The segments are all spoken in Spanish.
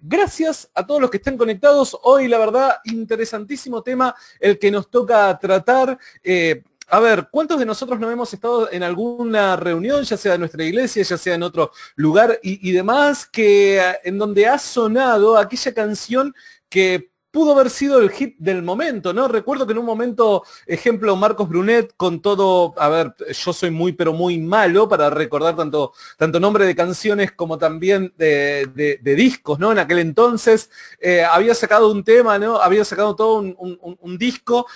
Gracias a todos los que están conectados. Hoy, la verdad, interesantísimo tema el que nos toca tratar. Eh, a ver, ¿cuántos de nosotros no hemos estado en alguna reunión, ya sea en nuestra iglesia, ya sea en otro lugar y, y demás, que eh, en donde ha sonado aquella canción que pudo haber sido el hit del momento, ¿no? Recuerdo que en un momento, ejemplo, Marcos Brunet con todo, a ver, yo soy muy pero muy malo para recordar tanto, tanto nombre de canciones como también de, discos, ¿no? En aquel entonces eh, había sacado un tema, ¿no? Había sacado todo un, un disco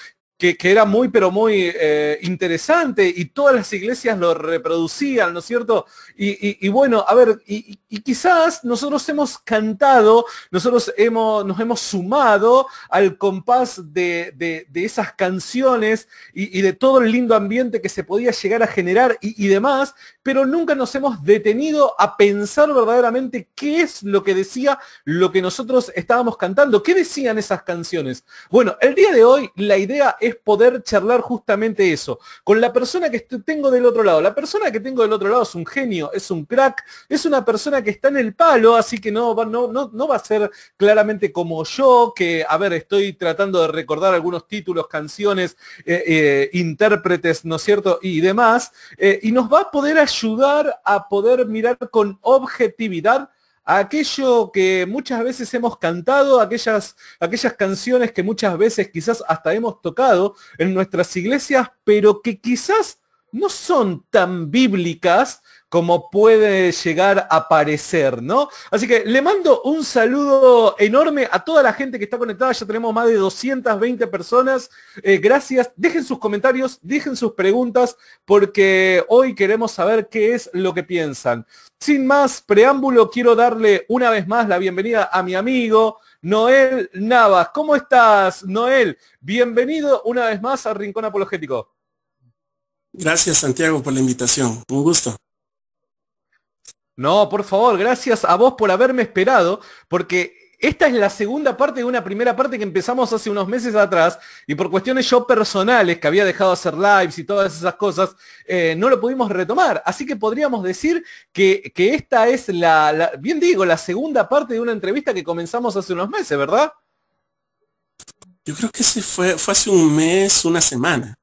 que, era muy, pero muy eh, interesante y todas las iglesias lo reproducían, ¿no es cierto? Y, bueno, a ver, y, quizás nosotros hemos cantado, nosotros hemos, nos hemos sumado al compás de, de, de esas canciones y, de todo el lindo ambiente que se podía llegar a generar y, demás, pero nunca nos hemos detenido a pensar verdaderamente qué es lo que decía lo que nosotros estábamos cantando, qué decían esas canciones. Bueno, el día de hoy la idea es poder charlar justamente eso. Con la persona que tengo del otro lado. La persona que tengo del otro lado es un genio, es un crack, es una persona que está en el palo, así que no, no, no, no va a ser claramente como yo, que, a ver, estoy tratando de recordar algunos títulos, canciones, eh, eh, intérpretes, ¿no es cierto? Y demás. Eh, y nos va a poder ayudar a poder mirar con objetividad aquello que muchas veces hemos cantado, aquellas, aquellas canciones que muchas veces quizás hasta hemos tocado en nuestras iglesias, pero que quizás no son tan bíblicas como puede llegar a parecer, ¿no? Así que le mando un saludo enorme a toda la gente que está conectada, ya tenemos más de 220 personas, eh, gracias, dejen sus comentarios, dejen sus preguntas, porque hoy queremos saber qué es lo que piensan. Sin más preámbulo, quiero darle una vez más la bienvenida a mi amigo, Noel Navas. ¿Cómo estás, Noel? Bienvenido una vez más a Rincón Apologético. Gracias, Santiago, por la invitación. Un gusto. No, por favor, gracias a vos por haberme esperado, porque esta es la segunda parte de una primera parte que empezamos hace unos meses atrás y por cuestiones yo personales que había dejado hacer lives y todas esas cosas, eh, no lo pudimos retomar. Así que podríamos decir que, que esta es la, bien digo, la segunda parte de una entrevista que comenzamos hace unos meses, ¿verdad? Yo creo que sí, fue hace un mes, una semana.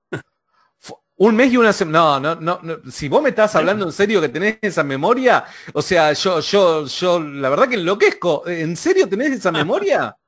Un mes y una semana. No, no, no, Si vos me estás hablando en serio que tenés esa memoria, o sea, yo, yo, yo, la verdad que enloquezco. ¿En serio tenés esa memoria?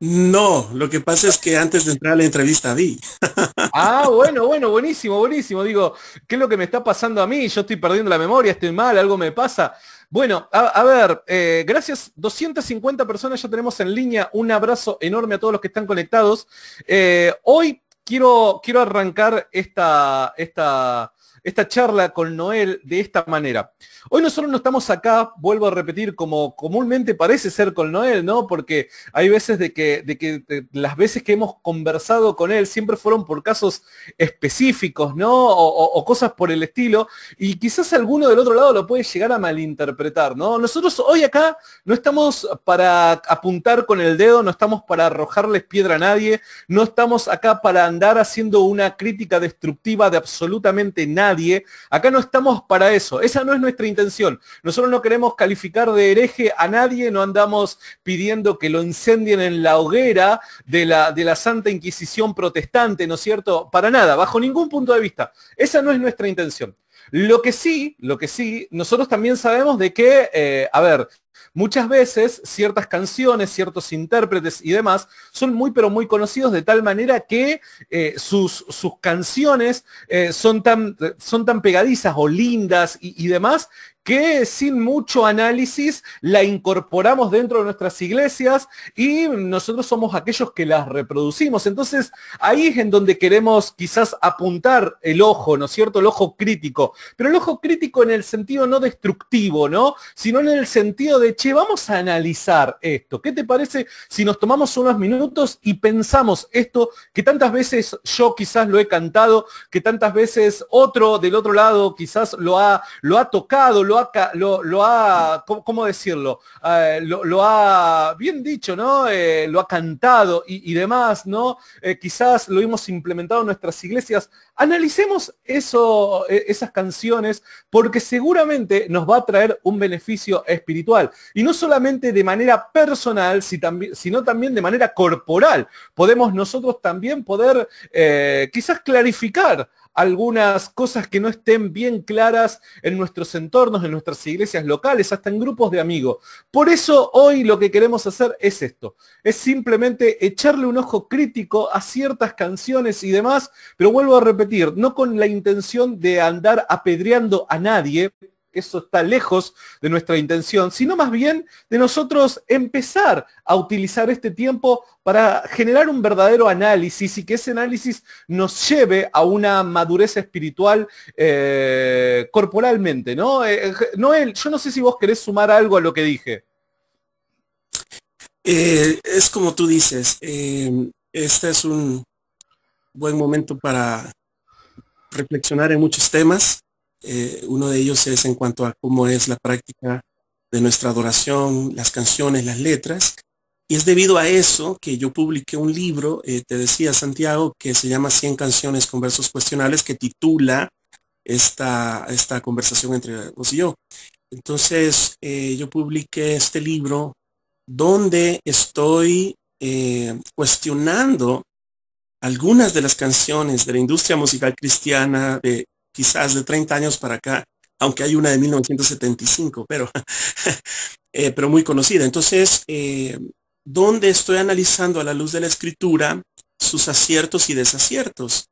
No, lo que pasa es que antes de entrar a la entrevista vi. Ah, bueno, bueno, buenísimo, buenísimo. Digo, ¿qué es lo que me está pasando a mí? Yo estoy perdiendo la memoria, estoy mal, algo me pasa. Bueno, a, ver, eh, gracias. 250 personas ya tenemos en línea. Un abrazo enorme a todos los que están conectados. Eh, hoy Quiero, arrancar esta, esta, esta charla con Noel de esta manera. Hoy nosotros no estamos acá, vuelvo a repetir, como comúnmente parece ser con Noel, ¿no? Porque hay veces de que, de que las veces que hemos conversado con él siempre fueron por casos específicos, ¿no? o cosas por el estilo, y quizás alguno del otro lado lo puede llegar a malinterpretar, ¿no? Nosotros hoy acá no estamos para apuntar con el dedo, no estamos para arrojarles piedra a nadie, no estamos acá para andar haciendo una crítica destructiva de absolutamente nada Acá no estamos para eso. Esa no es nuestra intención. Nosotros no queremos calificar de hereje a nadie, no andamos pidiendo que lo incendien en la hoguera de la, de la Santa Inquisición protestante, ¿no es cierto? Para nada, bajo ningún punto de vista. Esa no es nuestra intención. Lo que sí, lo que sí, nosotros también sabemos de que, eh, a ver, muchas veces ciertas canciones, ciertos intérpretes y demás son muy pero muy conocidos de tal manera que eh, sus, sus, canciones eh, son, tan, son tan pegadizas o lindas y, y demás que sin mucho análisis la incorporamos dentro de nuestras iglesias y nosotros somos aquellos que las reproducimos. Entonces ahí es en donde queremos quizás apuntar el ojo, ¿no es cierto? El ojo crítico, pero el ojo crítico en el sentido no destructivo, ¿no? Sino en el sentido de, che, vamos a analizar esto. ¿Qué te parece si nos tomamos unos minutos y pensamos esto que tantas veces yo quizás lo he cantado, que tantas veces otro del otro lado quizás lo ha, lo ha tocado, lo ha, lo, ha ¿cómo, decirlo? Eh, lo, ha, bien dicho, ¿no? Eh, lo ha cantado y, demás, ¿no? Eh, quizás lo hemos implementado en nuestras iglesias. Analicemos eso, e, esas canciones, porque seguramente nos va a traer un beneficio espiritual. Y no solamente de manera personal, sino también de manera corporal. Podemos nosotros también poder quizás clarificar algunas cosas que no estén bien claras en nuestros entornos, en nuestras iglesias locales, hasta en grupos de amigos. Por eso hoy lo que queremos hacer es esto, es simplemente echarle un ojo crítico a ciertas canciones y demás, pero vuelvo a repetir, no con la intención de andar apedreando a nadie, eso está lejos de nuestra intención, sino más bien de nosotros empezar a utilizar este tiempo para generar un verdadero análisis y que ese análisis nos lleve a una madurez espiritual eh, corporalmente, ¿no? Eh, eh, Noel, yo no sé si vos querés sumar algo a lo que dije. es como tú dices, este es un buen momento para reflexionar en muchos temas eh, uno de ellos es en cuanto a cómo es la práctica de nuestra adoración, las canciones, las letras. Y es debido a eso que yo publiqué un libro, eh, te decía Santiago, que se llama 100 canciones con versos cuestionables, que titula esta, esta conversación entre vos y yo. Entonces, eh, yo publiqué este libro donde estoy cuestionando algunas de las canciones de la industria musical cristiana de quizás de 30 años para acá, aunque hay una de 1975, pero, eh, pero muy conocida. Entonces, eh, ¿dónde estoy analizando a la luz de la escritura sus aciertos y desaciertos.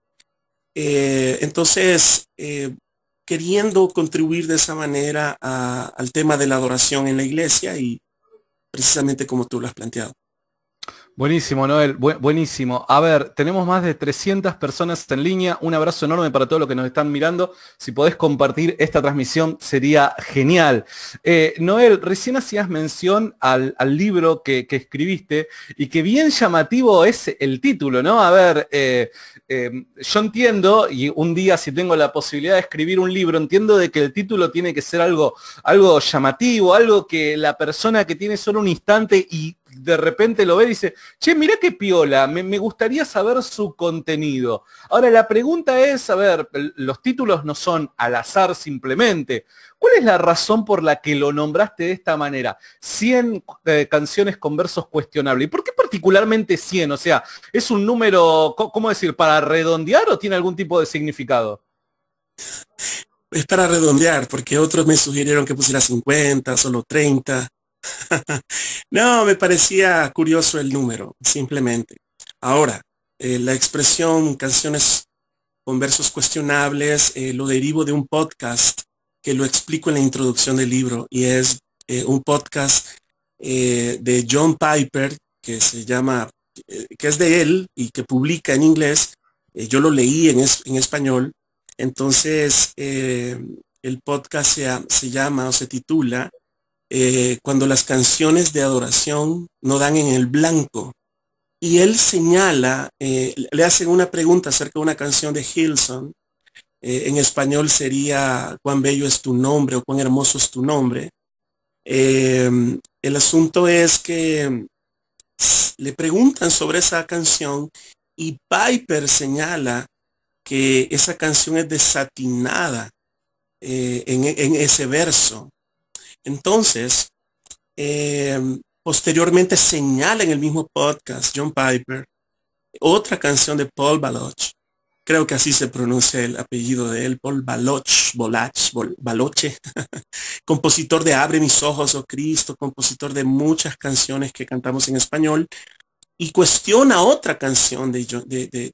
Eh, entonces, queriendo contribuir de esa manera al tema de la adoración en la iglesia y precisamente como tú lo has planteado. Buenísimo, Noel. buenísimo. A ver, tenemos más de 300 personas en línea. Un abrazo enorme para todos los que nos están mirando. Si podés compartir esta transmisión, sería genial. Eh, Noel, recién hacías mención al, libro que, escribiste y que bien llamativo es el título, ¿no? A ver, eh, eh, yo entiendo, y un día si tengo la posibilidad de escribir un libro, entiendo de que el título tiene que ser algo, algo llamativo, algo que la persona que tiene solo un instante y de repente lo ve y dice, che, mira qué piola, me, gustaría saber su contenido. Ahora, la pregunta es, a ver, los títulos no son al azar simplemente. ¿Cuál es la razón por la que lo nombraste de esta manera? 100 eh, canciones con versos cuestionables. ¿Y por qué particularmente 100? O sea, ¿es un número, cómo decir, para redondear o tiene algún tipo de significado? Es para redondear, porque otros me sugirieron que pusiera 50, solo 30 no, me parecía curioso el número, simplemente. Ahora, eh, la expresión canciones con versos cuestionables eh, lo derivo de un podcast que lo explico en la introducción del libro y es eh, un podcast de John Piper que se llama, que es de él y que publica en inglés. yo lo leí en, español. Entonces, el podcast se llama o se titula eh, cuando las canciones de adoración no dan en el blanco. Y él señala, eh, le hacen una pregunta acerca de una canción de Hilson, eh, en español sería cuán bello es tu nombre o cuán hermoso es tu nombre. Em, el asunto es que mm, le preguntan sobre esa canción y Piper señala que esa canción es desatinada en, ese verso. Entonces, eh, posteriormente señala en el mismo podcast John Piper otra canción de Paul Baloch. Creo que así se pronuncia el apellido de él, Paul Baloch, Bolach, Baloche, compositor de Abre mis ojos, oh Cristo, compositor de muchas canciones que cantamos en español, y cuestiona otra canción de, John, de,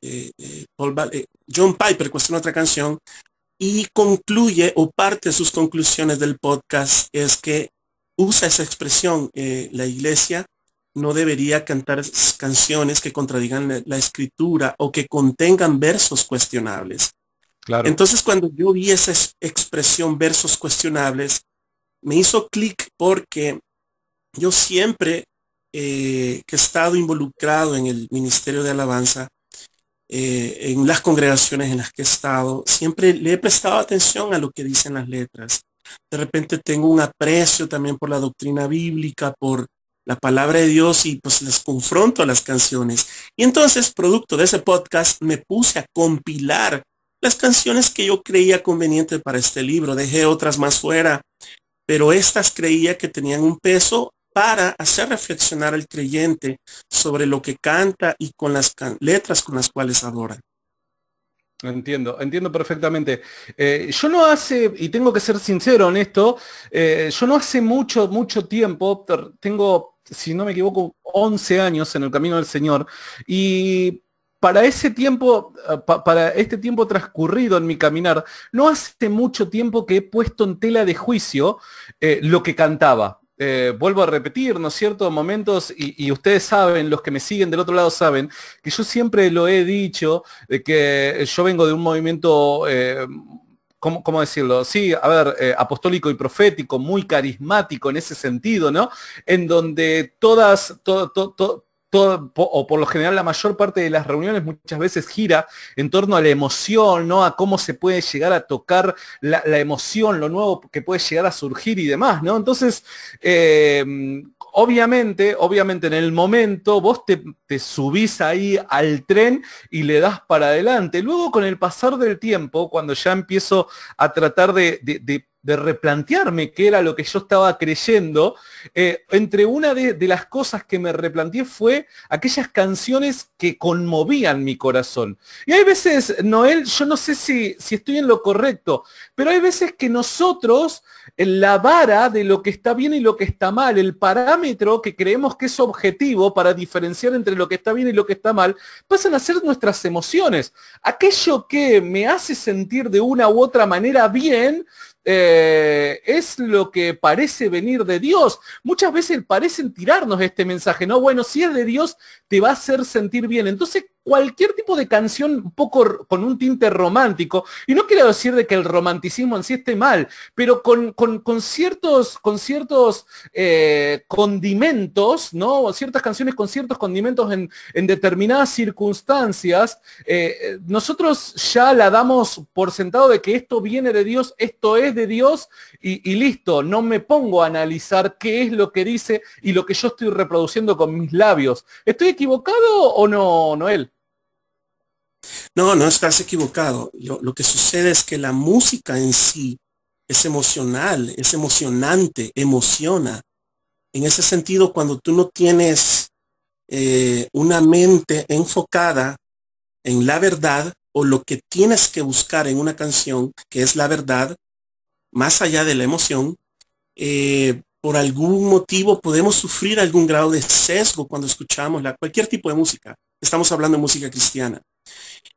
Paul eh, John Piper, cuestiona otra canción y concluye o parte de sus conclusiones del podcast es que usa esa expresión, eh, la iglesia no debería cantar canciones que contradigan la, escritura o que contengan versos cuestionables. Claro. Entonces cuando yo vi esa expresión versos cuestionables, me hizo clic porque yo siempre eh, que he estado involucrado en el Ministerio de Alabanza, eh, en las congregaciones en las que he estado, siempre le he prestado atención a lo que dicen las letras. De repente tengo un aprecio también por la doctrina bíblica, por la palabra de Dios y pues les confronto a las canciones. Y entonces, producto de ese podcast, me puse a compilar las canciones que yo creía conveniente para este libro. Dejé otras más fuera, pero estas creía que tenían un peso para hacer reflexionar al creyente sobre lo que canta y con las letras con las cuales adora. Entiendo, entiendo perfectamente. Eh, yo no hace, y tengo que ser sincero en esto, eh, yo no hace mucho, mucho tiempo, tengo, si no me equivoco, 11 años en el camino del Señor, y para ese tiempo, eh, para este tiempo transcurrido en mi caminar, no hace mucho tiempo que he puesto en tela de juicio lo que cantaba. Eh, vuelvo a repetir, ¿no es cierto?, momentos, y, ustedes saben, los que me siguen del otro lado saben, que yo siempre lo he dicho, de que yo vengo de un movimiento... Eh, ¿Cómo, decirlo? Sí, a ver, eh, apostólico y profético, muy carismático en ese sentido, ¿no? En donde todas, todo todo o por lo general la mayor parte de las reuniones muchas veces gira en torno a la emoción, ¿no? A cómo se puede llegar a tocar la, emoción, lo nuevo que puede llegar a surgir y demás, ¿no? Entonces, em, obviamente, obviamente en el momento vos te, subís ahí al tren y le das para adelante. Luego con el pasar del tiempo, cuando ya empiezo a tratar de de replantearme qué era lo que yo estaba creyendo, eh, entre una de, las cosas que me replanteé fue aquellas canciones que conmovían mi corazón. Y hay veces, Noel, yo no sé si, estoy en lo correcto, pero hay veces que nosotros, la vara de lo que está bien y lo que está mal, el parámetro que creemos que es objetivo para diferenciar entre lo que está bien y lo que está mal, pasan a ser nuestras emociones. Aquello que me hace sentir de una u otra manera bien, eh, es lo que parece venir de Dios. Muchas veces parecen tirarnos este mensaje, ¿no? Bueno, si es de Dios, te va a hacer sentir bien. Entonces, cualquier tipo de canción un poco con un tinte romántico, y no quiero decir de que el romanticismo en sí esté mal, pero con, ciertos, con ciertos eh, condimentos, ¿no? Ciertas canciones con ciertos condimentos en, determinadas circunstancias, eh, eh, nosotros ya la damos por sentado de que esto viene de Dios, esto es de Dios, y listo, no me pongo a analizar qué es lo que dice y lo que yo estoy reproduciendo con mis labios. ¿Estoy equivocado o no, Noel? No, no estás equivocado. Lo, que sucede es que la música en sí es emocional, es emocionante, emociona. En ese sentido, cuando tú no tienes eh, una mente enfocada en la verdad o lo que tienes que buscar en una canción, que es la verdad, más allá de la emoción, eh, por algún motivo podemos sufrir algún grado de sesgo cuando escuchamos la, cualquier tipo de música. Estamos hablando de música cristiana.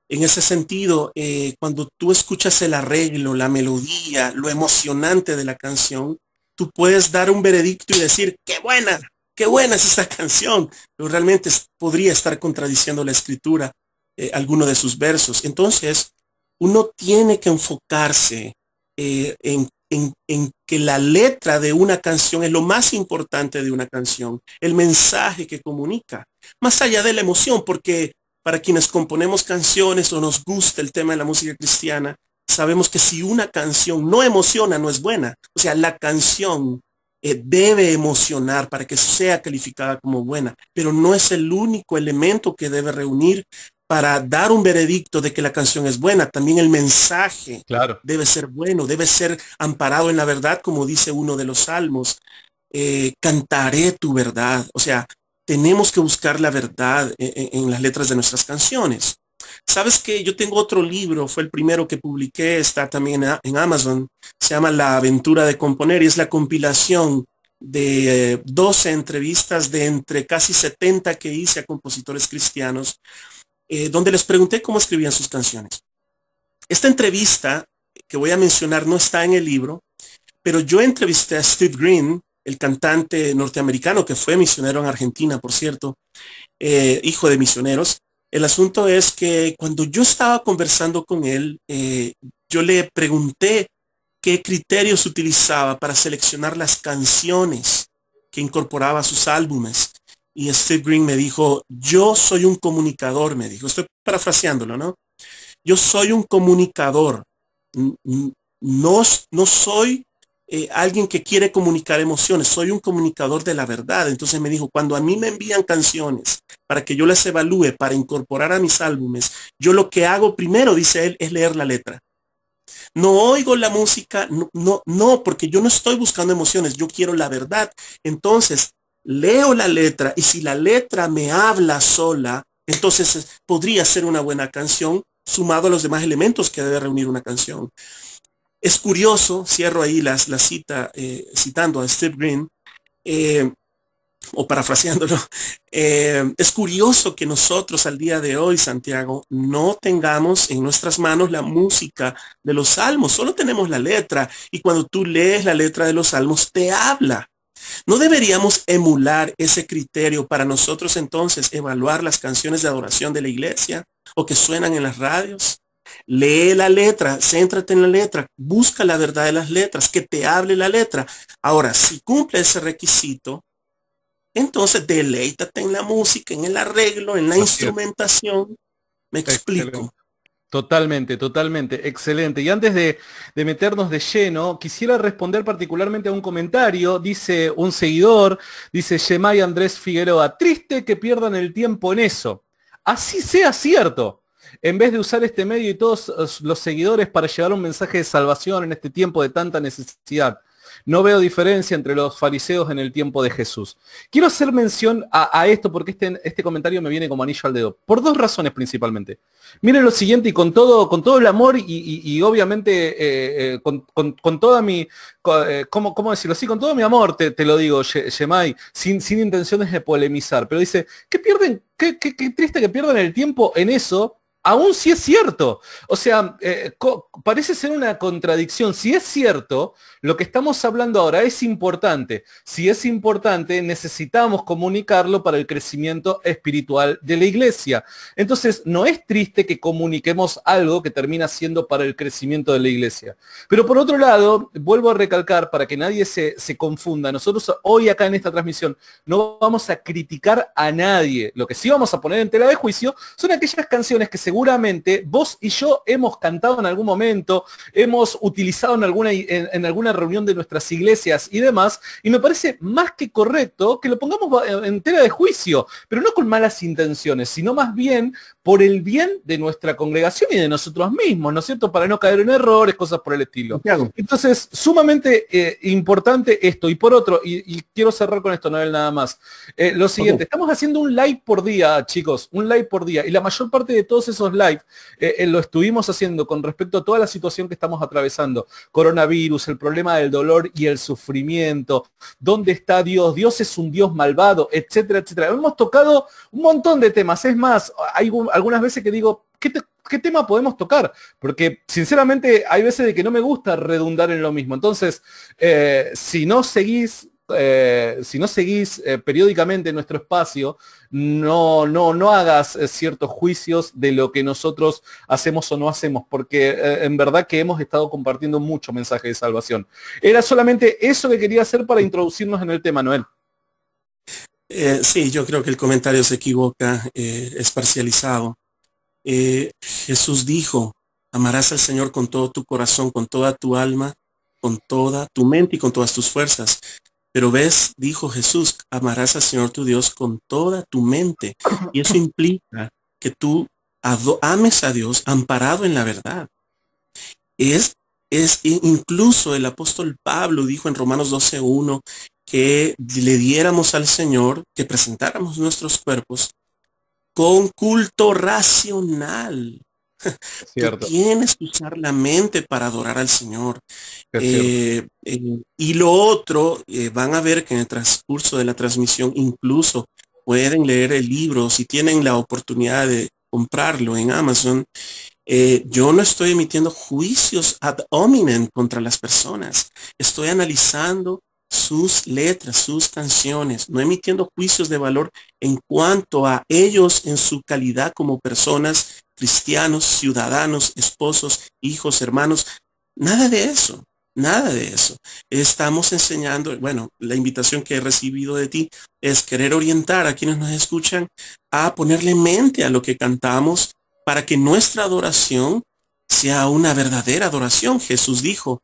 En ese sentido, eh, cuando tú escuchas el arreglo, la melodía, lo emocionante de la canción, tú puedes dar un veredicto y decir, qué buena, qué buena es esta canción, pero realmente podría estar contradiciendo la escritura, eh, alguno de sus versos. Entonces, uno tiene que enfocarse eh, en que la letra de una canción es lo más importante de una canción, el mensaje que comunica, más allá de la emoción, porque para quienes componemos canciones o nos gusta el tema de la música cristiana, sabemos que si una canción no emociona, no es buena. O sea, la canción eh, debe emocionar para que sea calificada como buena, pero no es el único elemento que debe reunir para dar un veredicto de que la canción es buena. También el mensaje claro. debe ser bueno, debe ser amparado en la verdad, como dice uno de los salmos. Eh, cantaré tu verdad. O sea, tenemos que buscar la verdad e, e, en, las letras de nuestras canciones. Sabes que yo tengo otro libro, fue el primero que publiqué, está también en Amazon, se llama La aventura de componer y es la compilación de 12 eh, entrevistas de entre casi 70 que hice a compositores cristianos, eh, donde les pregunté cómo escribían sus canciones. Esta entrevista que voy a mencionar no está en el libro, pero yo entrevisté a Steve Green, el cantante norteamericano que fue misionero en Argentina, por cierto, eh, hijo de misioneros. El asunto es que cuando yo estaba conversando con él, eh, yo le pregunté qué criterios utilizaba para seleccionar las canciones que incorporaba a sus álbumes. Y Steve Green me dijo, yo soy un comunicador, me dijo, estoy parafraseándolo, ¿no? Yo soy un comunicador, no, no soy eh, alguien que quiere comunicar emociones, soy un comunicador de la verdad. Entonces me dijo, cuando a mí me envían canciones para que yo las evalúe, para incorporar a mis álbumes, yo lo que hago primero, dice él, es leer la letra. No oigo la música, no, no, porque yo no estoy buscando emociones, yo quiero la verdad. Entonces, leo la letra y si la letra me habla sola, entonces podría ser una buena canción sumado a los demás elementos que debe reunir una canción. Es curioso, cierro ahí la, cita eh, citando a Steve Green, eh, o parafraseándolo, eh, es curioso que nosotros al día de hoy, Santiago, no tengamos en nuestras manos la música de los salmos, solo tenemos la letra y cuando tú lees la letra de los salmos te habla. ¿No deberíamos emular ese criterio para nosotros entonces evaluar las canciones de adoración de la iglesia o que suenan en las radios? Lee la letra, céntrate en la letra, busca la verdad de las letras, que te hable la letra. Ahora, si cumple ese requisito, entonces deleítate en la música, en el arreglo, en la instrumentación. Me explico. Totalmente, totalmente, excelente. Y antes de, de, meternos de lleno, quisiera responder particularmente a un comentario, dice un seguidor, dice Yemay Andrés Figueroa, triste que pierdan el tiempo en eso. Así sea cierto en vez de usar este medio y todos eh, los seguidores para llevar un mensaje de salvación en este tiempo de tanta necesidad. No veo diferencia entre los fariseos en el tiempo de Jesús. Quiero hacer mención a, esto porque este, este, comentario me viene como anillo al dedo, por dos razones principalmente. Miren lo siguiente y con todo, con todo el amor y, obviamente eh, eh, con, toda mi, ¿cómo, decirlo? Sí, con todo mi amor te, te lo digo, Shemai, sin, sin intenciones de polemizar, pero dice, pierden? Qué, qué triste que pierdan el tiempo en eso aún si es cierto. O sea, eh, parece ser una contradicción. Si es cierto, lo que estamos hablando ahora es importante. Si es importante, necesitamos comunicarlo para el crecimiento espiritual de la iglesia. Entonces, no es triste que comuniquemos algo que termina siendo para el crecimiento de la iglesia. Pero por otro lado, vuelvo a recalcar para que nadie se, se confunda. Nosotros hoy acá en esta transmisión no vamos a criticar a nadie. Lo que sí vamos a poner en tela de juicio son aquellas canciones que se seguramente vos y yo hemos cantado en algún momento, hemos utilizado en alguna, en, alguna reunión de nuestras iglesias y demás, y me parece más que correcto que lo pongamos eh, en tela de juicio, pero no con malas intenciones, sino más bien por el bien de nuestra congregación y de nosotros mismos, ¿no es cierto? Para no caer en errores, cosas por el estilo. Entonces, sumamente eh, importante esto. Y por otro, y, quiero cerrar con esto, Noel, nada más. Eh, lo siguiente, estamos haciendo un live por día, chicos, un live por día. Y la mayor parte de todos esos live eh, eh, lo estuvimos haciendo con respecto a toda la situación que estamos atravesando. Coronavirus, el problema del dolor y el sufrimiento. ¿Dónde está Dios? Dios es un Dios malvado, etcétera, etcétera. Hemos tocado un montón de temas. Es más, hay algunas veces que digo, ¿qué, tema podemos tocar? Porque sinceramente hay veces de que no me gusta redundar en lo mismo. Entonces, eh, si no seguís eh, si no seguís eh, periódicamente periódicamente nuestro espacio, no, no, no hagas eh, ciertos juicios de lo que nosotros hacemos o no hacemos, porque en verdad que hemos estado compartiendo mucho mensaje de salvación. Era solamente eso que quería hacer para introducirnos en el tema, Noel. sí, yo creo que el comentario se equivoca, es parcializado. Jesús dijo, amarás al Señor con todo tu corazón, con toda tu alma, con toda tu mente y con todas tus fuerzas. Pero ves, dijo Jesús, amarás al Señor tu Dios con toda tu mente. Y eso implica que tú ames a Dios amparado en la verdad. Es, es incluso el apóstol Pablo dijo en Romanos 12.1 que le diéramos al Señor, que presentáramos nuestros cuerpos con culto racional. Cierto. tienes que usar la mente para adorar al Señor. Eh, eh, y lo otro, eh, van a ver que en el transcurso de la transmisión incluso pueden leer el libro si tienen la oportunidad de comprarlo en Amazon. yo no estoy emitiendo juicios ad hominem contra las personas. Estoy analizando sus letras, sus canciones, no emitiendo juicios de valor en cuanto a ellos en su calidad como personas cristianos, ciudadanos, esposos, hijos, hermanos. Nada de eso, nada de eso. Estamos enseñando, bueno, la invitación que he recibido de ti es querer orientar a quienes nos escuchan a ponerle mente a lo que cantamos para que nuestra adoración sea una verdadera adoración. Jesús dijo,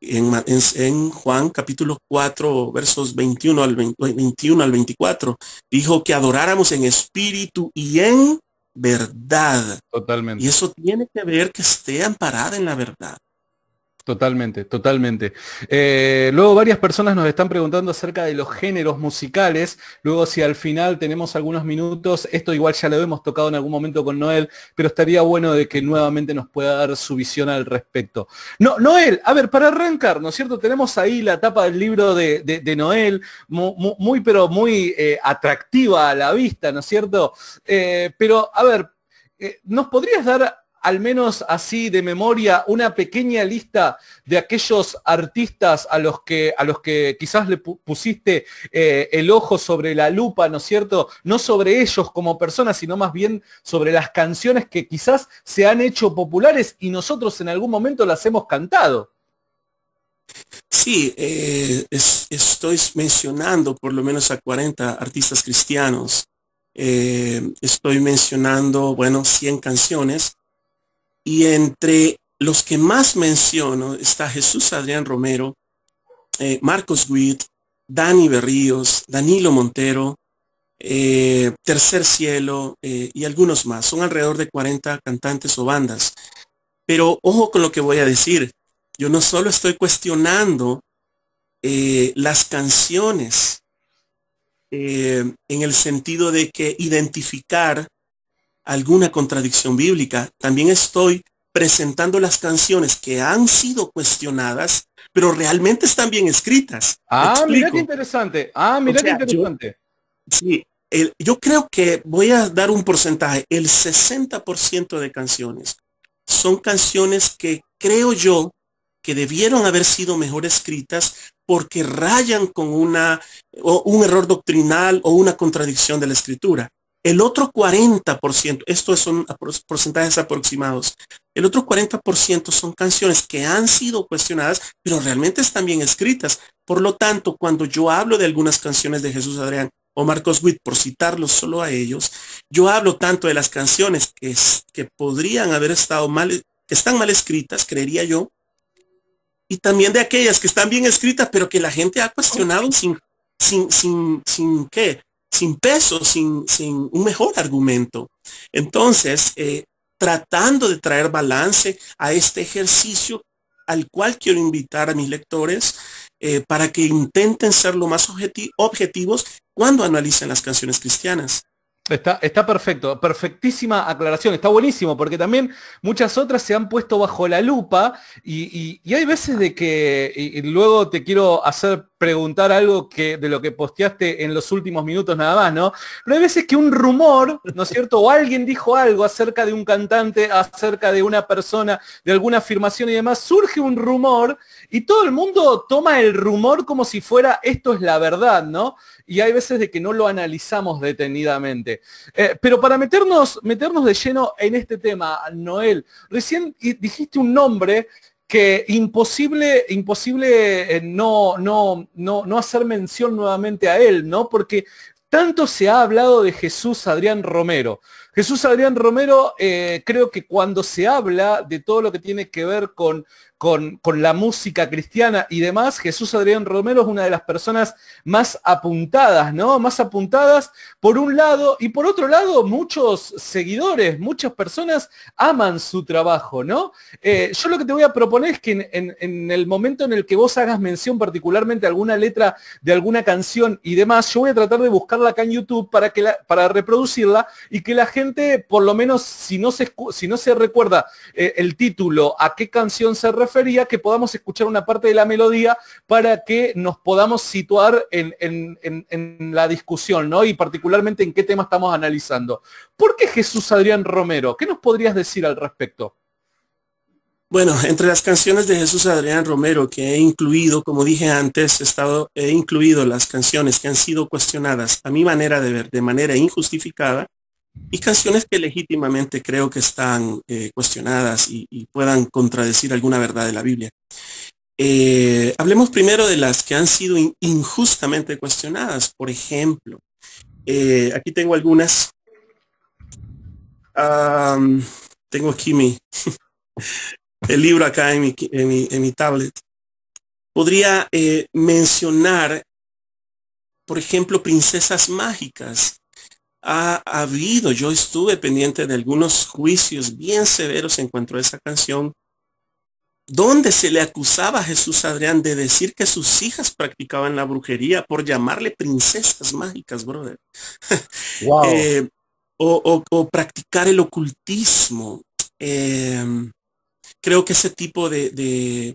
en, Juan capítulo 4, versos 21 al, 21 al 24, dijo que adoráramos en espíritu y en verdad. Totalmente. Y eso tiene que ver que esté amparada en la verdad. Totalmente, totalmente. Eh, luego varias personas nos están preguntando acerca de los géneros musicales. Luego si al final tenemos algunos minutos, esto igual ya lo hemos tocado en algún momento con Noel, pero estaría bueno de que nuevamente nos pueda dar su visión al respecto. No, Noel, a ver, para arrancar, ¿no es cierto? Tenemos ahí la tapa del libro de, Noel, muy, pero muy eh, atractiva a la vista, ¿no es cierto? Eh, pero, a ver, ¿nos podrías dar al menos así de memoria, una pequeña lista de aquellos artistas a los que, a los que quizás le pusiste eh, el ojo sobre la lupa, ¿no es cierto? No sobre ellos como personas, sino más bien sobre las canciones que quizás se han hecho populares y nosotros en algún momento las hemos cantado. Sí, eh, estoy mencionando por lo menos a 40 artistas cristianos. Eh, estoy mencionando, bueno, 100 canciones y entre los que más menciono está Jesús Adrián Romero, eh, Marcos Witt, Dani Berríos, Danilo Montero, eh, Tercer Cielo eh, y algunos más. Son alrededor de 40 cantantes o bandas. Pero ojo con lo que voy a decir. Yo no solo estoy cuestionando las canciones en el sentido de que identificar alguna contradicción bíblica. También estoy presentando las canciones que han sido cuestionadas, pero realmente están bien escritas. Ah, mira qué interesante. Ah, mira qué interesante. Yo, sí, yo creo que voy a dar un porcentaje. El 60% de canciones son canciones que creo yo que debieron haber sido mejor escritas porque rayan con una, o un error doctrinal o una contradicción de la escritura. El otro 40%, estos son porcentajes aproximados, el otro 40% son canciones que han sido cuestionadas, pero realmente están bien escritas. Por lo tanto, cuando yo hablo de algunas canciones de Jesús Adrián o Marcos Witt, por citarlos solo a ellos, yo hablo tanto de las canciones que, que podrían haber estado mal, que están mal escritas, creería yo, y también de aquellas que están bien escritas, pero que la gente ha cuestionado sin, sin, sin, sin qué, sin peso, sin, un mejor argumento. Entonces, eh, tratando de traer balance a este ejercicio al cual quiero invitar a mis lectores eh, para que intenten ser lo más objetivos cuando analicen las canciones cristianas. Está, está perfecto, perfectísima aclaración, está buenísimo, porque también muchas otras se han puesto bajo la lupa y, y hay veces de que, y, luego te quiero hacer preguntar algo que, de lo que posteaste en los últimos minutos nada más, ¿no? Pero hay veces que un rumor, ¿no es cierto? O alguien dijo algo acerca de un cantante, acerca de una persona, de alguna afirmación y demás, surge un rumor y todo el mundo toma el rumor como si fuera esto es la verdad, ¿no? Y hay veces de que no lo analizamos detenidamente. Eh, pero para meternos, meternos de lleno en este tema, Noel, recién dijiste un nombre que imposible, imposible eh, no, no, no, no hacer mención nuevamente a él, ¿no? Porque tanto se ha hablado de Jesús Adrián Romero. Jesús Adrián Romero, eh, creo que cuando se habla de todo lo que tiene que ver con con, con, la música cristiana y demás, Jesús Adrián Romero es una de las personas más apuntadas, ¿no? Más apuntadas por un lado y por otro lado muchos seguidores, muchas personas aman su trabajo, ¿no? Eh, yo lo que te voy a proponer es que en, en, el momento en el que vos hagas mención particularmente a alguna letra de alguna canción y demás, yo voy a tratar de buscarla acá en YouTube para, que la, para reproducirla y que la gente, por lo menos si no se, si no se recuerda eh, el título, a qué canción se refiere, que podamos escuchar una parte de la melodía para que nos podamos situar en, la discusión, Y particularmente en qué tema estamos analizando. ¿Por qué Jesús Adrián Romero? ¿Qué nos podrías decir al respecto? Bueno, entre las canciones de Jesús Adrián Romero que he incluido, como dije antes, he, estado, he incluido las canciones que han sido cuestionadas a mi manera de ver de manera injustificada y canciones que legítimamente creo que están eh, cuestionadas y, puedan contradecir alguna verdad de la Biblia. Eh, hablemos primero de las que han sido injustamente cuestionadas. Por ejemplo, eh, aquí tengo algunas. tengo aquí mi, el libro acá en en mi tablet. Podría mencionar, por ejemplo, princesas mágicas ha habido, yo estuve pendiente de algunos juicios bien severos en cuanto a esa canción, donde se le acusaba a Jesús Adrián de decir que sus hijas practicaban la brujería por llamarle princesas mágicas, brother. Eh, o, practicar el ocultismo. Em, creo que ese tipo de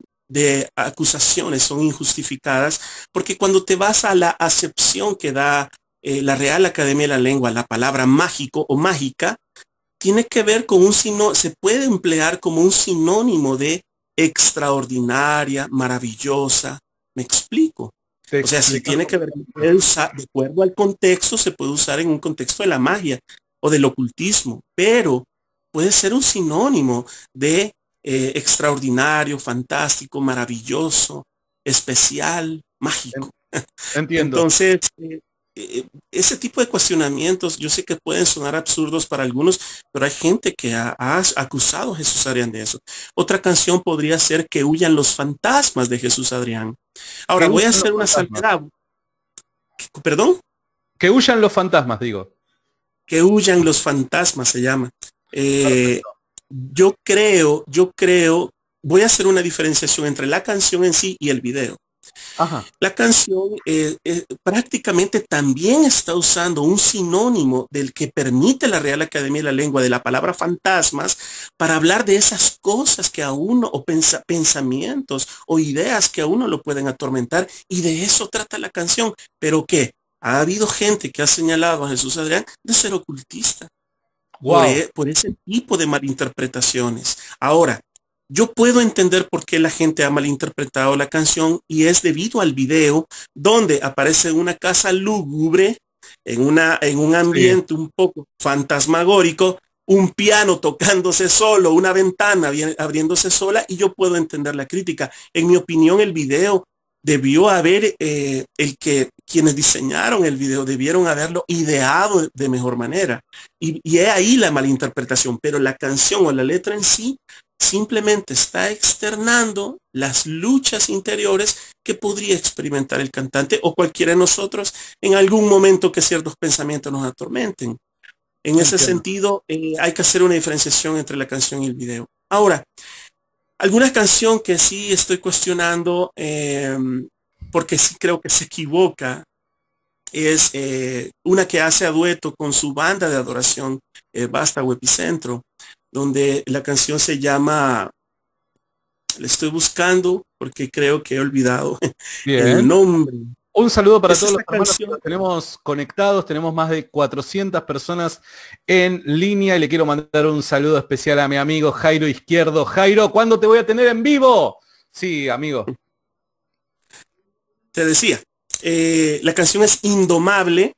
acusaciones son injustificadas porque cuando te vas a la acepción que da eh, la Real Academia de la Lengua, la palabra mágico o mágica, tiene que ver con un sinónimo, se puede emplear como un sinónimo de extraordinaria, maravillosa. Me explico. o sea, si tiene que ver, de acuerdo al contexto, se puede usar en un contexto de la magia o del ocultismo, pero puede ser un sinónimo de eh, extraordinario, fantástico, maravilloso, especial, mágico. Entiendo. Entonces, eh, eh, ese tipo de cuestionamientos, yo sé que pueden sonar absurdos para algunos, pero hay gente que ha, acusado a Jesús Adrián de eso. Otra canción podría ser Que huyan los fantasmas de Jesús Adrián. Ahora voy a hacer una salvedad. ¿Perdón? Que huyan los fantasmas, digo. Que huyan los fantasmas se llama. Eh, yo creo, yo creo, voy a hacer una diferenciación entre la canción en sí y el video. La canción eh, eh, prácticamente también está usando un sinónimo del que permite la Real Academia de la Lengua de la palabra fantasmas para hablar de esas cosas que a uno, o pensamientos o ideas que a uno lo pueden atormentar y de eso trata la canción. Pero que ha habido gente que ha señalado a Jesús Adrián de ser ocultista. por e, ese tipo de malinterpretaciones. Ahora, yo puedo entender por qué la gente ha malinterpretado la canción y es debido al video donde aparece una casa lúgubre en, una, en un ambiente un poco fantasmagórico, un piano tocándose solo, una ventana abriéndose sola y yo puedo entender la crítica. En mi opinión, el video debió haber, eh, el que quienes diseñaron el video debieron haberlo ideado de mejor manera. Y, y es ahí la malinterpretación, pero la canción o la letra en sí simplemente está externando las luchas interiores que podría experimentar el cantante o cualquiera de nosotros en algún momento que ciertos pensamientos nos atormenten. En ese sentido, eh, hay que hacer una diferenciación entre la canción y el video. Ahora, alguna canción que sí estoy cuestionando, em, porque sí creo que se equivoca, es eh, una que hace a dueto con su banda de adoración, eh, Basta o Epicentro donde la canción se llama le estoy buscando porque creo que he olvidado el nombre. Un saludo para todos los que tenemos conectados. Tenemos más de 400 personas en línea y le quiero mandar un saludo especial a mi amigo Jairo Izquierdo. Jairo, ¿cuándo te voy a tener en vivo? Sí, amigo. Te decía, eh, la canción es Indomable,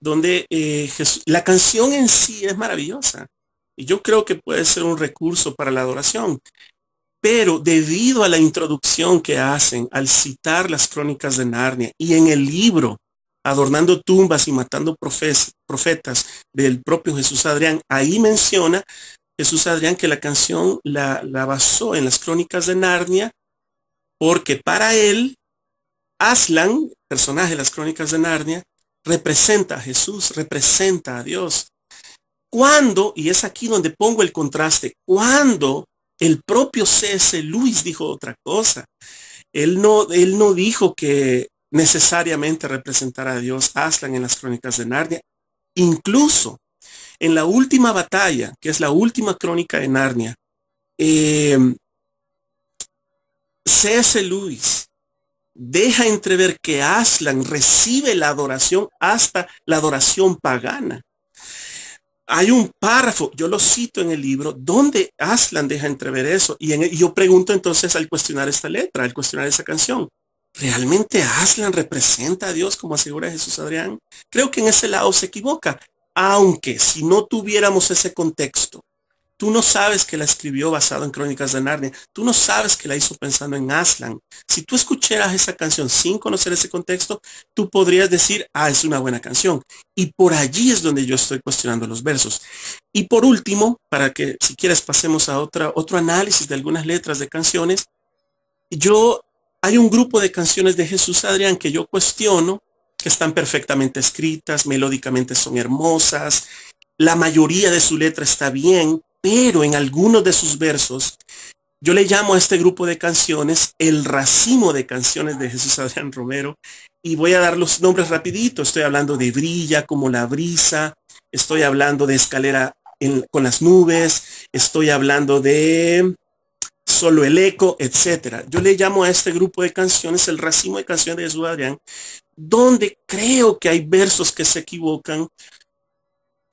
donde eh, la canción en sí es maravillosa. Y yo creo que puede ser un recurso para la adoración. Pero debido a la introducción que hacen al citar las crónicas de Narnia y en el libro adornando tumbas y matando profetas del propio Jesús Adrián. Ahí menciona Jesús Adrián que la canción la, la, basó en las crónicas de Narnia, porque para él, Aslan, personaje de las crónicas de Narnia, representa a Jesús, representa a Dios. Cuando, y es aquí donde pongo el contraste, cuando el propio C.S. Luis dijo otra cosa. Él no, él no dijo que necesariamente representara a Dios Aslan en las crónicas de Narnia. Incluso en la última batalla, que es la última crónica de Narnia, eh, C.S. Lewis deja entrever que Aslan recibe la adoración hasta la adoración pagana hay un párrafo, yo lo cito en el libro, donde Aslan deja entrever eso. Y, yo pregunto entonces al cuestionar esta letra, al cuestionar esa canción, ¿realmente Aslan representa a Dios como asegura Jesús Adrián? Creo que en ese lado se equivoca. Aunque si no tuviéramos ese contexto, Tú no sabes que la escribió basado en Crónicas de Narnia. Tú no sabes que la hizo pensando en Aslan. Si tú escucharas esa canción sin conocer ese contexto, tú podrías decir, ah, es una buena canción. Y por allí es donde yo estoy cuestionando los versos. Y por último, para que si quieres pasemos a otra, otro análisis de algunas letras de canciones, yo, hay un grupo de canciones de Jesús Adrián que yo cuestiono, que están perfectamente escritas, melódicamente son hermosas, la mayoría de su letra está bien, pero en algunos de sus versos, yo le llamo a este grupo de canciones el racimo de canciones de Jesús Adrián Romero y voy a dar los nombres rapidito. Estoy hablando de Brilla como la brisa, estoy hablando de Escalera con las nubes, estoy hablando de Solo el eco, etcétera. Yo le llamo a este grupo de canciones el racimo de canciones de Jesús Adrián, donde creo que hay versos que se equivocan,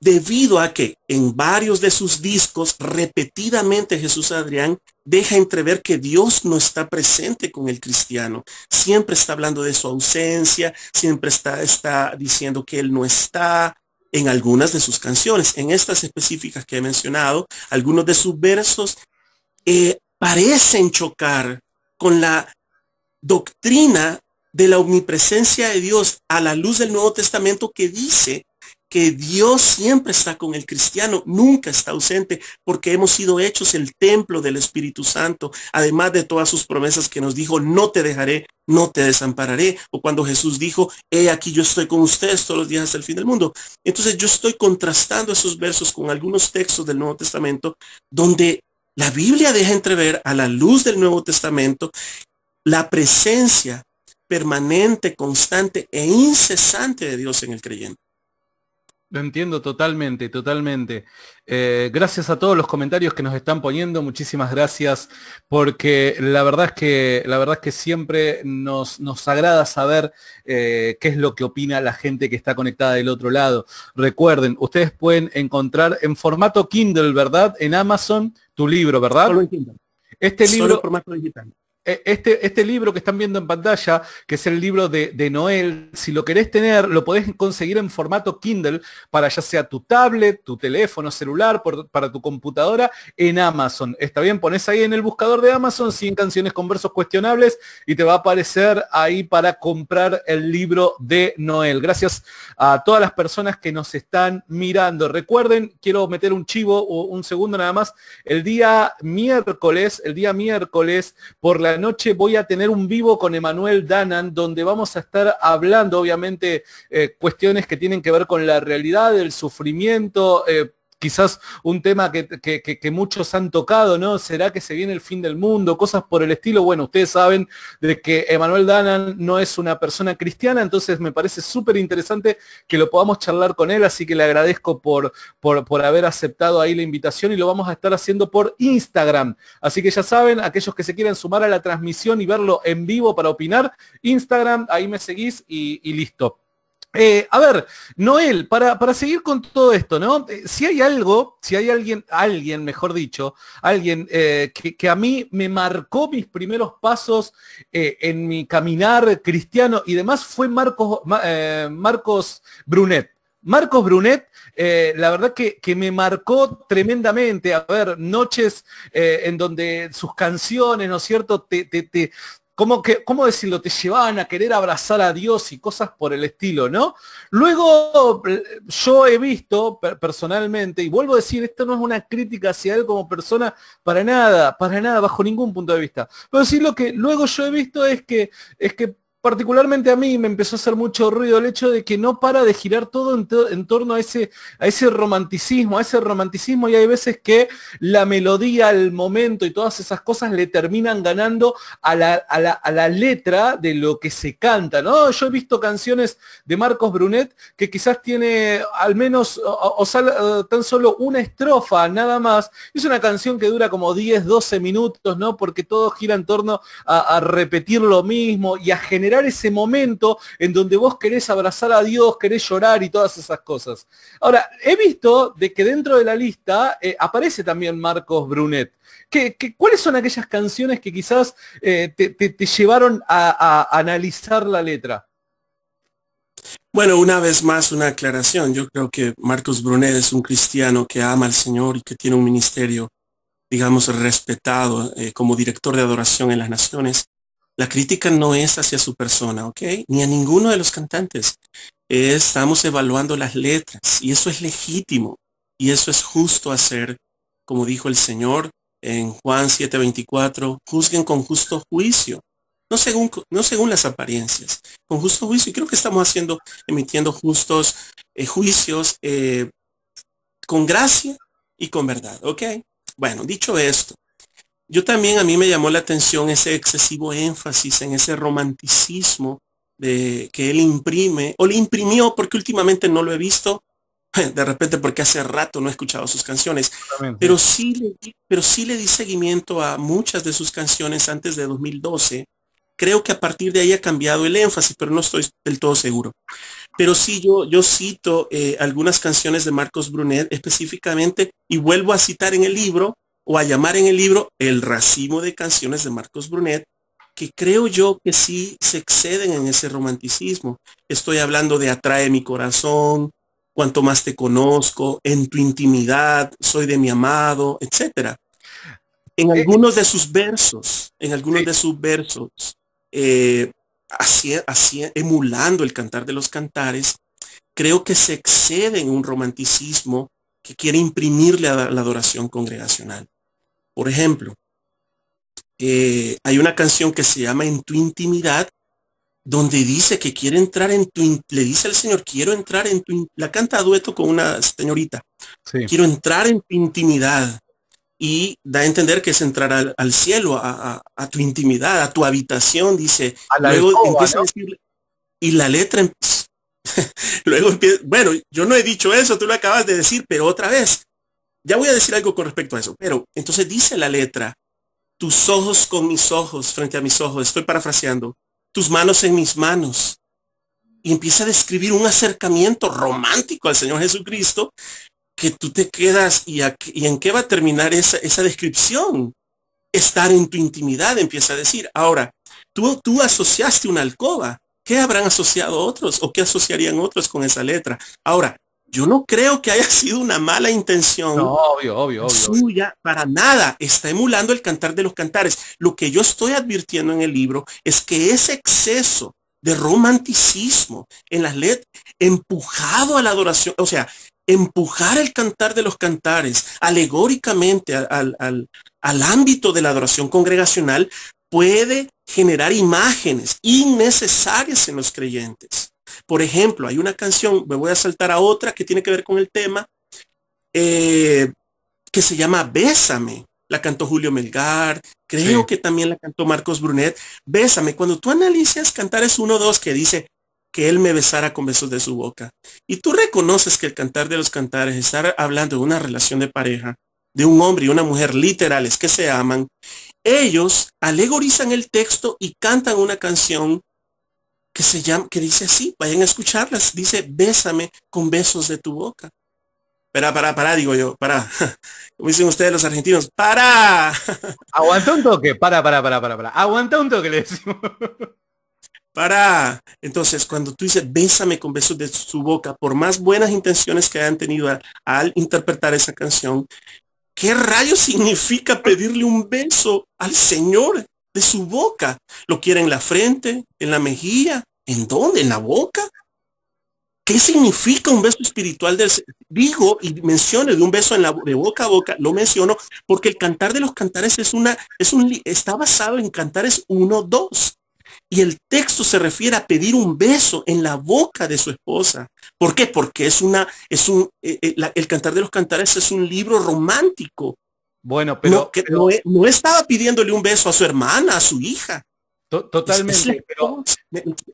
debido a que en varios de sus discos repetidamente Jesús Adrián deja entrever que Dios no está presente con el cristiano. Siempre está hablando de su ausencia, siempre está, está diciendo que él no está en algunas de sus canciones, en estas específicas que he mencionado, algunos de sus versos eh, parecen chocar con la doctrina de la omnipresencia de Dios a la luz del Nuevo Testamento que dice que Dios siempre está con el cristiano, nunca está ausente, porque hemos sido hechos el templo del Espíritu Santo, además de todas sus promesas que nos dijo, no te dejaré, no te desampararé, o cuando Jesús dijo, he aquí yo estoy con ustedes todos los días hasta el fin del mundo. Entonces yo estoy contrastando esos versos con algunos textos del Nuevo Testamento, donde la Biblia deja entrever a la luz del Nuevo Testamento la presencia permanente, constante e incesante de Dios en el creyente. Lo entiendo totalmente, totalmente. Eh, gracias a todos los comentarios que nos están poniendo, muchísimas gracias, porque la verdad es que, la verdad es que siempre nos, nos agrada saber eh, qué es lo que opina la gente que está conectada del otro lado. Recuerden, ustedes pueden encontrar en formato Kindle, ¿verdad? En Amazon, tu libro, ¿verdad? Este libro. formato digital. E, este, este libro que están viendo en pantalla, que es el libro de, Noel, si lo querés tener, lo podés conseguir en formato Kindle para ya sea tu tablet, tu teléfono celular, para tu computadora, en Amazon. Está bien, pones ahí en el buscador de Amazon 100 canciones con versos cuestionables y te va a aparecer ahí para comprar el libro de Noel. Gracias a todas las personas que nos están mirando. Recuerden, quiero meter un chivo un segundo nada más. El día miércoles, el día miércoles por la noche voy a tener un vivo con Emanuel Danan, donde vamos a estar hablando, obviamente, eh, cuestiones que tienen que ver con la realidad, del sufrimiento. Eh, quizás un tema que, muchos han tocado, ¿no? ¿Será que se viene el fin del mundo? Cosas por el estilo. Bueno, ustedes saben de que Emanuel Danan no es una persona cristiana, entonces me parece súper interesante que lo podamos charlar con él, así que le agradezco por, por, haber aceptado ahí la invitación y lo vamos a estar haciendo por Instagram. Así que ya saben, aquellos que se quieran sumar a la transmisión y verlo en vivo para opinar, Instagram, ahí me seguís y, y listo. Eh, a ver, Noel, para, para, seguir con todo esto, ¿no? Eh, si hay algo, si hay alguien, alguien, mejor dicho, alguien eh, que, a mí me marcó mis primeros pasos en mi caminar cristiano y demás, fue Marcos, Marcos Brunet. Marcos Brunet, la verdad que, me marcó tremendamente. A ver, noches en donde sus canciones, ¿no es cierto?, te, ¿Cómo, que, ¿Cómo decirlo? Te llevaban a querer abrazar a Dios y cosas por el estilo, ¿no? Luego eh, yo he visto personalmente, y vuelvo a decir, esto no es una crítica hacia él como persona, para nada, para nada, bajo ningún punto de vista. Pero sí lo que luego yo he visto es que, es que particularmente a mí me empezó a hacer mucho ruido el hecho de que no para de girar todo en, torno a ese, a ese romanticismo, a ese romanticismo y hay veces que la melodía, el momento y todas esas cosas le terminan ganando a la, letra de lo que se canta, ¿no? Yo he visto canciones de Marcos Brunet que quizás tiene al menos o, eh, tan solo una estrofa, nada más. Es una canción que dura como 10, 12 minutos, ¿no? Porque todo gira en torno a repetir lo mismo y a generar ese momento en donde vos querés abrazar a Dios, querés llorar y todas esas cosas. Ahora, he visto de que dentro de la lista eh, aparece también Marcos Brunet. ¿Qué, cuáles son aquellas canciones que quizás eh, te, llevaron a, analizar la letra? Bueno, una vez más una aclaración. Yo creo que Marcos Brunet es un cristiano que ama al Señor y que tiene un ministerio, digamos, respetado eh, como director de adoración en las naciones. La crítica no es hacia su persona, ¿ok? Ni a ninguno de los cantantes. Estamos evaluando las letras y eso es legítimo y eso es justo hacer, como dijo el Señor en Juan 7:24, juzguen con justo juicio, no según, no según las apariencias, con justo juicio. Y creo que estamos haciendo, emitiendo justos eh, juicios eh, con gracia y con verdad, ¿ok? Bueno, dicho esto, yo también a mí me llamó la atención ese excesivo énfasis en ese romanticismo de, que él imprime, o le imprimió porque últimamente no lo he visto, de repente porque hace rato no he escuchado sus canciones, pero sí, le, pero sí le di seguimiento a muchas de sus canciones antes de 2012. Creo que a partir de ahí ha cambiado el énfasis, pero no estoy del todo seguro. Pero sí, yo, yo cito eh, algunas canciones de Marcos Brunet específicamente y vuelvo a citar en el libro o a llamar en el libro el racimo de canciones de Marcos Brunet, que creo yo que sí se exceden en ese romanticismo. Estoy hablando de Atrae mi corazón, Cuanto más te conozco, En tu intimidad, Soy de mi amado, etc. En eh, algunos de sus versos, en algunos de sus versos, eh, así, así, emulando el cantar de los cantares, creo que se excede en un romanticismo que quiere imprimirle a la adoración congregacional. Por ejemplo, eh, hay una canción que se llama En tu intimidad, donde dice que quiere entrar en tu, le dice al Señor, quiero entrar en tu, la canta a dueto con una señorita, quiero entrar en tu intimidad. Y da a entender que es entrar al, cielo, a, tu intimidad, a tu habitación, dice. Luego empieza a y la letra, luego empieza, bueno, yo no he dicho eso, tú lo acabas de decir, pero otra vez, ya voy a decir algo con respecto a eso, pero entonces dice la letra, tus ojos con mis ojos, frente a mis ojos, estoy parafraseando, tus manos en mis manos. Y empieza a describir un acercamiento romántico al Señor Jesucristo que tú te quedas y, en qué va a terminar esa, esa, descripción. Estar en tu intimidad, empieza a decir. Ahora, tú, tú asociaste una alcoba. ¿Qué habrán asociado otros o qué asociarían otros con esa letra? Ahora, yo no creo que haya sido una mala intención obvio, obvio, suya para nada. Está emulando el cantar de los cantares. Lo que yo estoy advirtiendo en el libro es que ese exceso de romanticismo en las letras, empujado a la adoración, o sea, empujar el cantar de los cantares alegóricamente al ámbito de la adoración congregacional puede generar imágenes innecesarias en los creyentes. Por ejemplo, hay una canción, me voy a saltar a otra que tiene que ver con el tema, eh, que se llama Bésame. La cantó Julio Melgar, creo que también la cantó Marcos Brunet. Bésame, cuando tú analizas Cantares 1-2 que dice que él me besara con besos de su boca, y tú reconoces que el cantar de los cantares, estar hablando de una relación de pareja, de un hombre y una mujer literales que se aman, ellos alegorizan el texto y cantan una canción que se llama, que dice así, vayan a escucharlas, dice, bésame con besos de tu boca. Para, para, para, digo yo, para. Como dicen ustedes los argentinos, para. Aguanta un toque, para, para, para, para, para. Aguanta un toque, les Para. Entonces, cuando tú dices, bésame con besos de su boca, por más buenas intenciones que hayan tenido al, al interpretar esa canción, ¿qué rayo significa pedirle un beso al Señor? de su boca. ¿Lo quiere en la frente? ¿En la mejilla? ¿En dónde? ¿En la boca? ¿Qué significa un beso espiritual? Del... Digo y menciono de un beso en la, de boca a boca, lo menciono porque el cantar de los cantares es una, es un, está basado en cantares 1, 2. Y el texto se refiere a pedir un beso en la boca de su esposa. ¿Por qué? Porque es una, es un, eh, eh, el cantar de los cantares es un libro romántico bueno, pero no, estaba pidiéndole un beso a su hermana, a su hija. totalmente.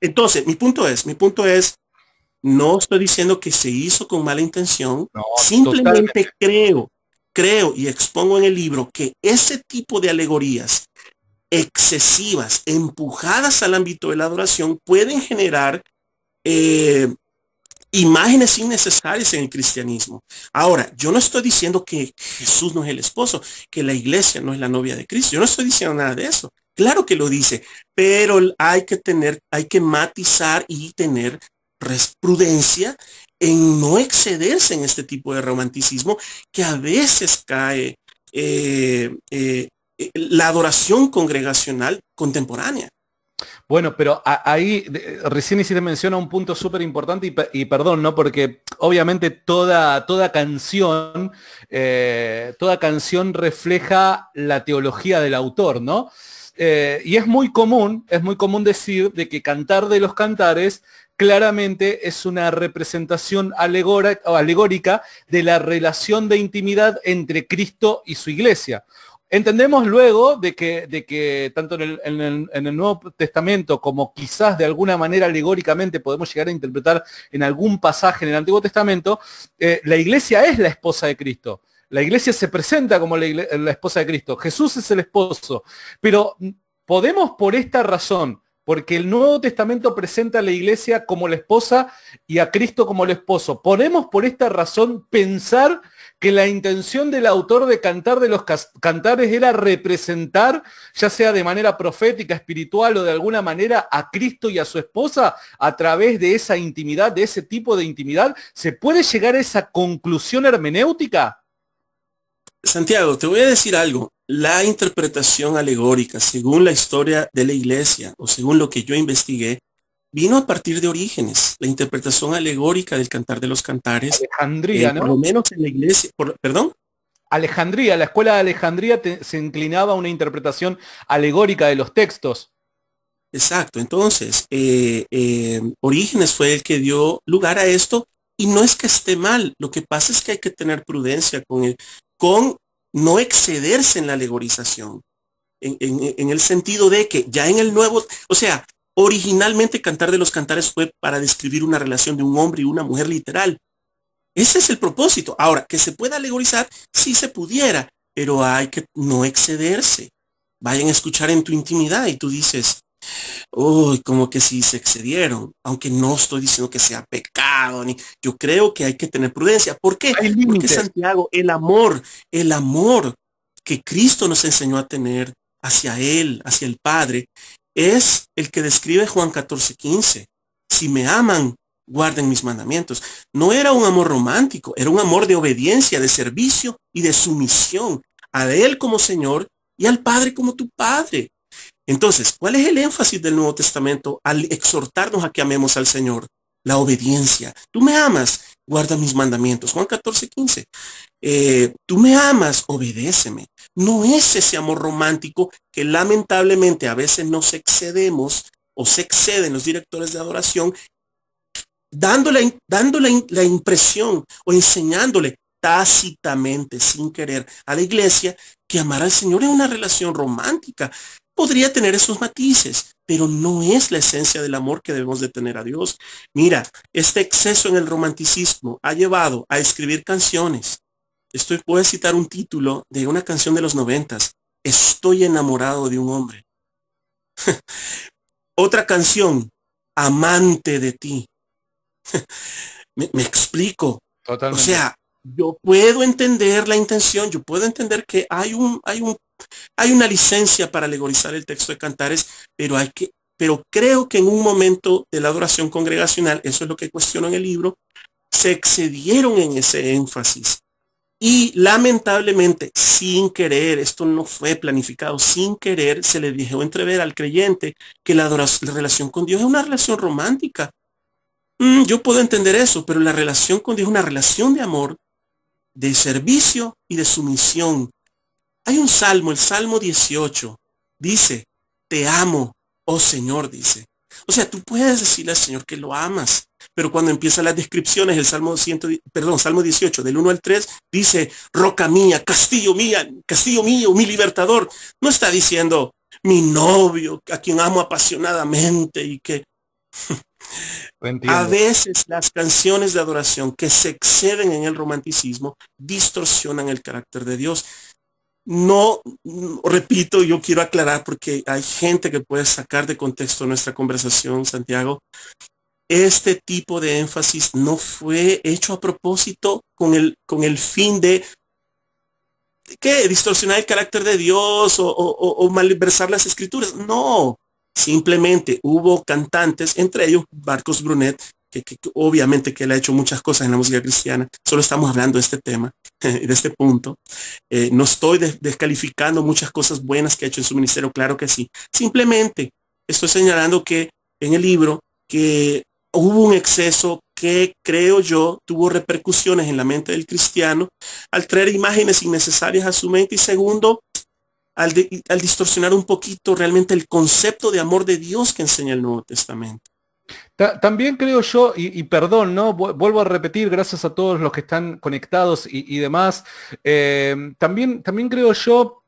Entonces, mi punto es, mi punto es, no estoy diciendo que se hizo con mala intención. Simplemente creo, creo y expongo en el libro que ese tipo de alegorías excesivas, empujadas al ámbito de la adoración, pueden generar eh, imágenes innecesarias en el cristianismo. Ahora, yo no estoy diciendo que Jesús no es el esposo, que la iglesia no es la novia de Cristo. Yo no estoy diciendo nada de eso. Claro que lo dice, pero hay que tener, hay que matizar y tener prudencia en no excederse en este tipo de romanticismo que a veces cae eh, eh, eh, la adoración congregacional contemporánea. Bueno, pero ahí recién hiciste mención a un punto súper importante y, perdón, ¿no? Porque obviamente toda, toda canción, eh, toda canción refleja la teología del autor, ¿no? Eh, y es muy común, es muy común decir de que cantar de los cantares claramente es una representación alegórica de la relación de intimidad entre Cristo y su iglesia. Entendemos luego de que, tanto en el, Nuevo Testamento como quizás de alguna manera alegóricamente podemos llegar a interpretar en algún pasaje en el Antiguo Testamento, eh, la iglesia es la esposa de Cristo. La iglesia se presenta como la, la esposa de Cristo. Jesús es el esposo. Pero mm, podemos por esta razón, porque el Nuevo Testamento presenta a la iglesia como la esposa y a Cristo como el esposo, podemos por esta razón pensar que la intención del autor de Cantar de los Cantares era representar, ya sea de manera profética, espiritual o de alguna manera, a Cristo y a su esposa a través de esa intimidad, de ese tipo de intimidad? ¿Se puede llegar a esa conclusión hermenéutica? Santiago, te voy a decir algo. La interpretación alegórica, según la historia de la iglesia o según lo que yo investigué, vino a partir de Orígenes, la interpretación alegórica del Cantar de los Cantares. Alejandría, eh, ¿no? Por lo menos en la iglesia, perdón. Alejandría, la escuela de Alejandría se inclinaba a una interpretación alegórica de los textos. Exacto, entonces, eh, eh, Orígenes fue el que dio lugar a esto y no es que esté mal, lo que pasa es que hay que tener prudencia con, el, con no excederse en la alegorización. en, el sentido de que ya en el nuevo, o sea, Originalmente Cantar de los Cantares fue para describir una relación de un hombre y una mujer literal. Ese es el propósito. Ahora, que se pueda alegorizar, sí se pudiera, pero hay que no excederse. Vayan a escuchar en tu intimidad y tú dices, uy, como que sí se excedieron, aunque no estoy diciendo que sea pecado, ni yo creo que hay que tener prudencia. ¿Por qué? Porque Santiago, el amor, el amor que Cristo nos enseñó a tener hacia Él, hacia el Padre, es el que describe Juan 15. Si me aman, guarden mis mandamientos. No era un amor romántico, era un amor de obediencia, de servicio y de sumisión a Él como Señor y al Padre como tu Padre. Entonces, ¿cuál es el énfasis del Nuevo Testamento al exhortarnos a que amemos al Señor? La obediencia. Tú me amas, guarda mis mandamientos. Juan 14, 15. Eh, tú me amas, obedéceme. No es ese amor romántico que lamentablemente a veces nos excedemos o se exceden los directores de adoración dándole, dándole la impresión o enseñándole tácitamente, sin querer, a la iglesia que amar al Señor es una relación romántica. Podría tener esos matices, pero no es la esencia del amor que debemos de tener a Dios. Mira, este exceso en el romanticismo ha llevado a escribir canciones. Estoy, puedo citar un título de una canción de los noventas. Estoy enamorado de un hombre. Otra canción, amante de ti. me, explico. O sea, yo puedo entender la intención, yo puedo entender que hay un, hay un hay una licencia para alegorizar el texto de Cantares, pero hay que pero creo que en un momento de la adoración congregacional, eso es lo que cuestiono en el libro, se excedieron en ese énfasis. Y lamentablemente, sin querer, esto no fue planificado, sin querer se le dejó entrever al creyente que la, relación con Dios es una relación romántica. Mm, yo puedo entender eso, pero la relación con Dios es una relación de amor, de servicio y de sumisión. Hay un salmo, el Salmo 18, dice, te amo, oh Señor, dice. O sea, tú puedes decirle al Señor que lo amas, pero cuando empiezan las descripciones, el Salmo, ciento, perdón, Salmo 18, del 1 al 3, dice, roca mía, castillo mía, castillo mío, mi libertador. No está diciendo, mi novio, a quien amo apasionadamente y que... a veces las canciones de adoración que se exceden en el romanticismo distorsionan el carácter de Dios no, repito, yo quiero aclarar porque hay gente que puede sacar de contexto nuestra conversación, Santiago. Este tipo de énfasis no fue hecho a propósito con el, con el fin de ¿qué? distorsionar el carácter de Dios o, o malversar las escrituras. No, simplemente hubo cantantes, entre ellos Marcos Brunet, que, obviamente que él ha hecho muchas cosas en la música cristiana, solo estamos hablando de este tema, de este punto. Eh, no estoy descalificando muchas cosas buenas que ha hecho en su ministerio, claro que sí. Simplemente estoy señalando que en el libro que hubo un exceso que creo yo tuvo repercusiones en la mente del cristiano al traer imágenes innecesarias a su mente y segundo, al distorsionar un poquito realmente el concepto de amor de Dios que enseña el Nuevo Testamento también creo yo, y, perdón, ¿no? Vuelvo a repetir, gracias a todos los que están conectados y, demás. Eh, también, también creo yo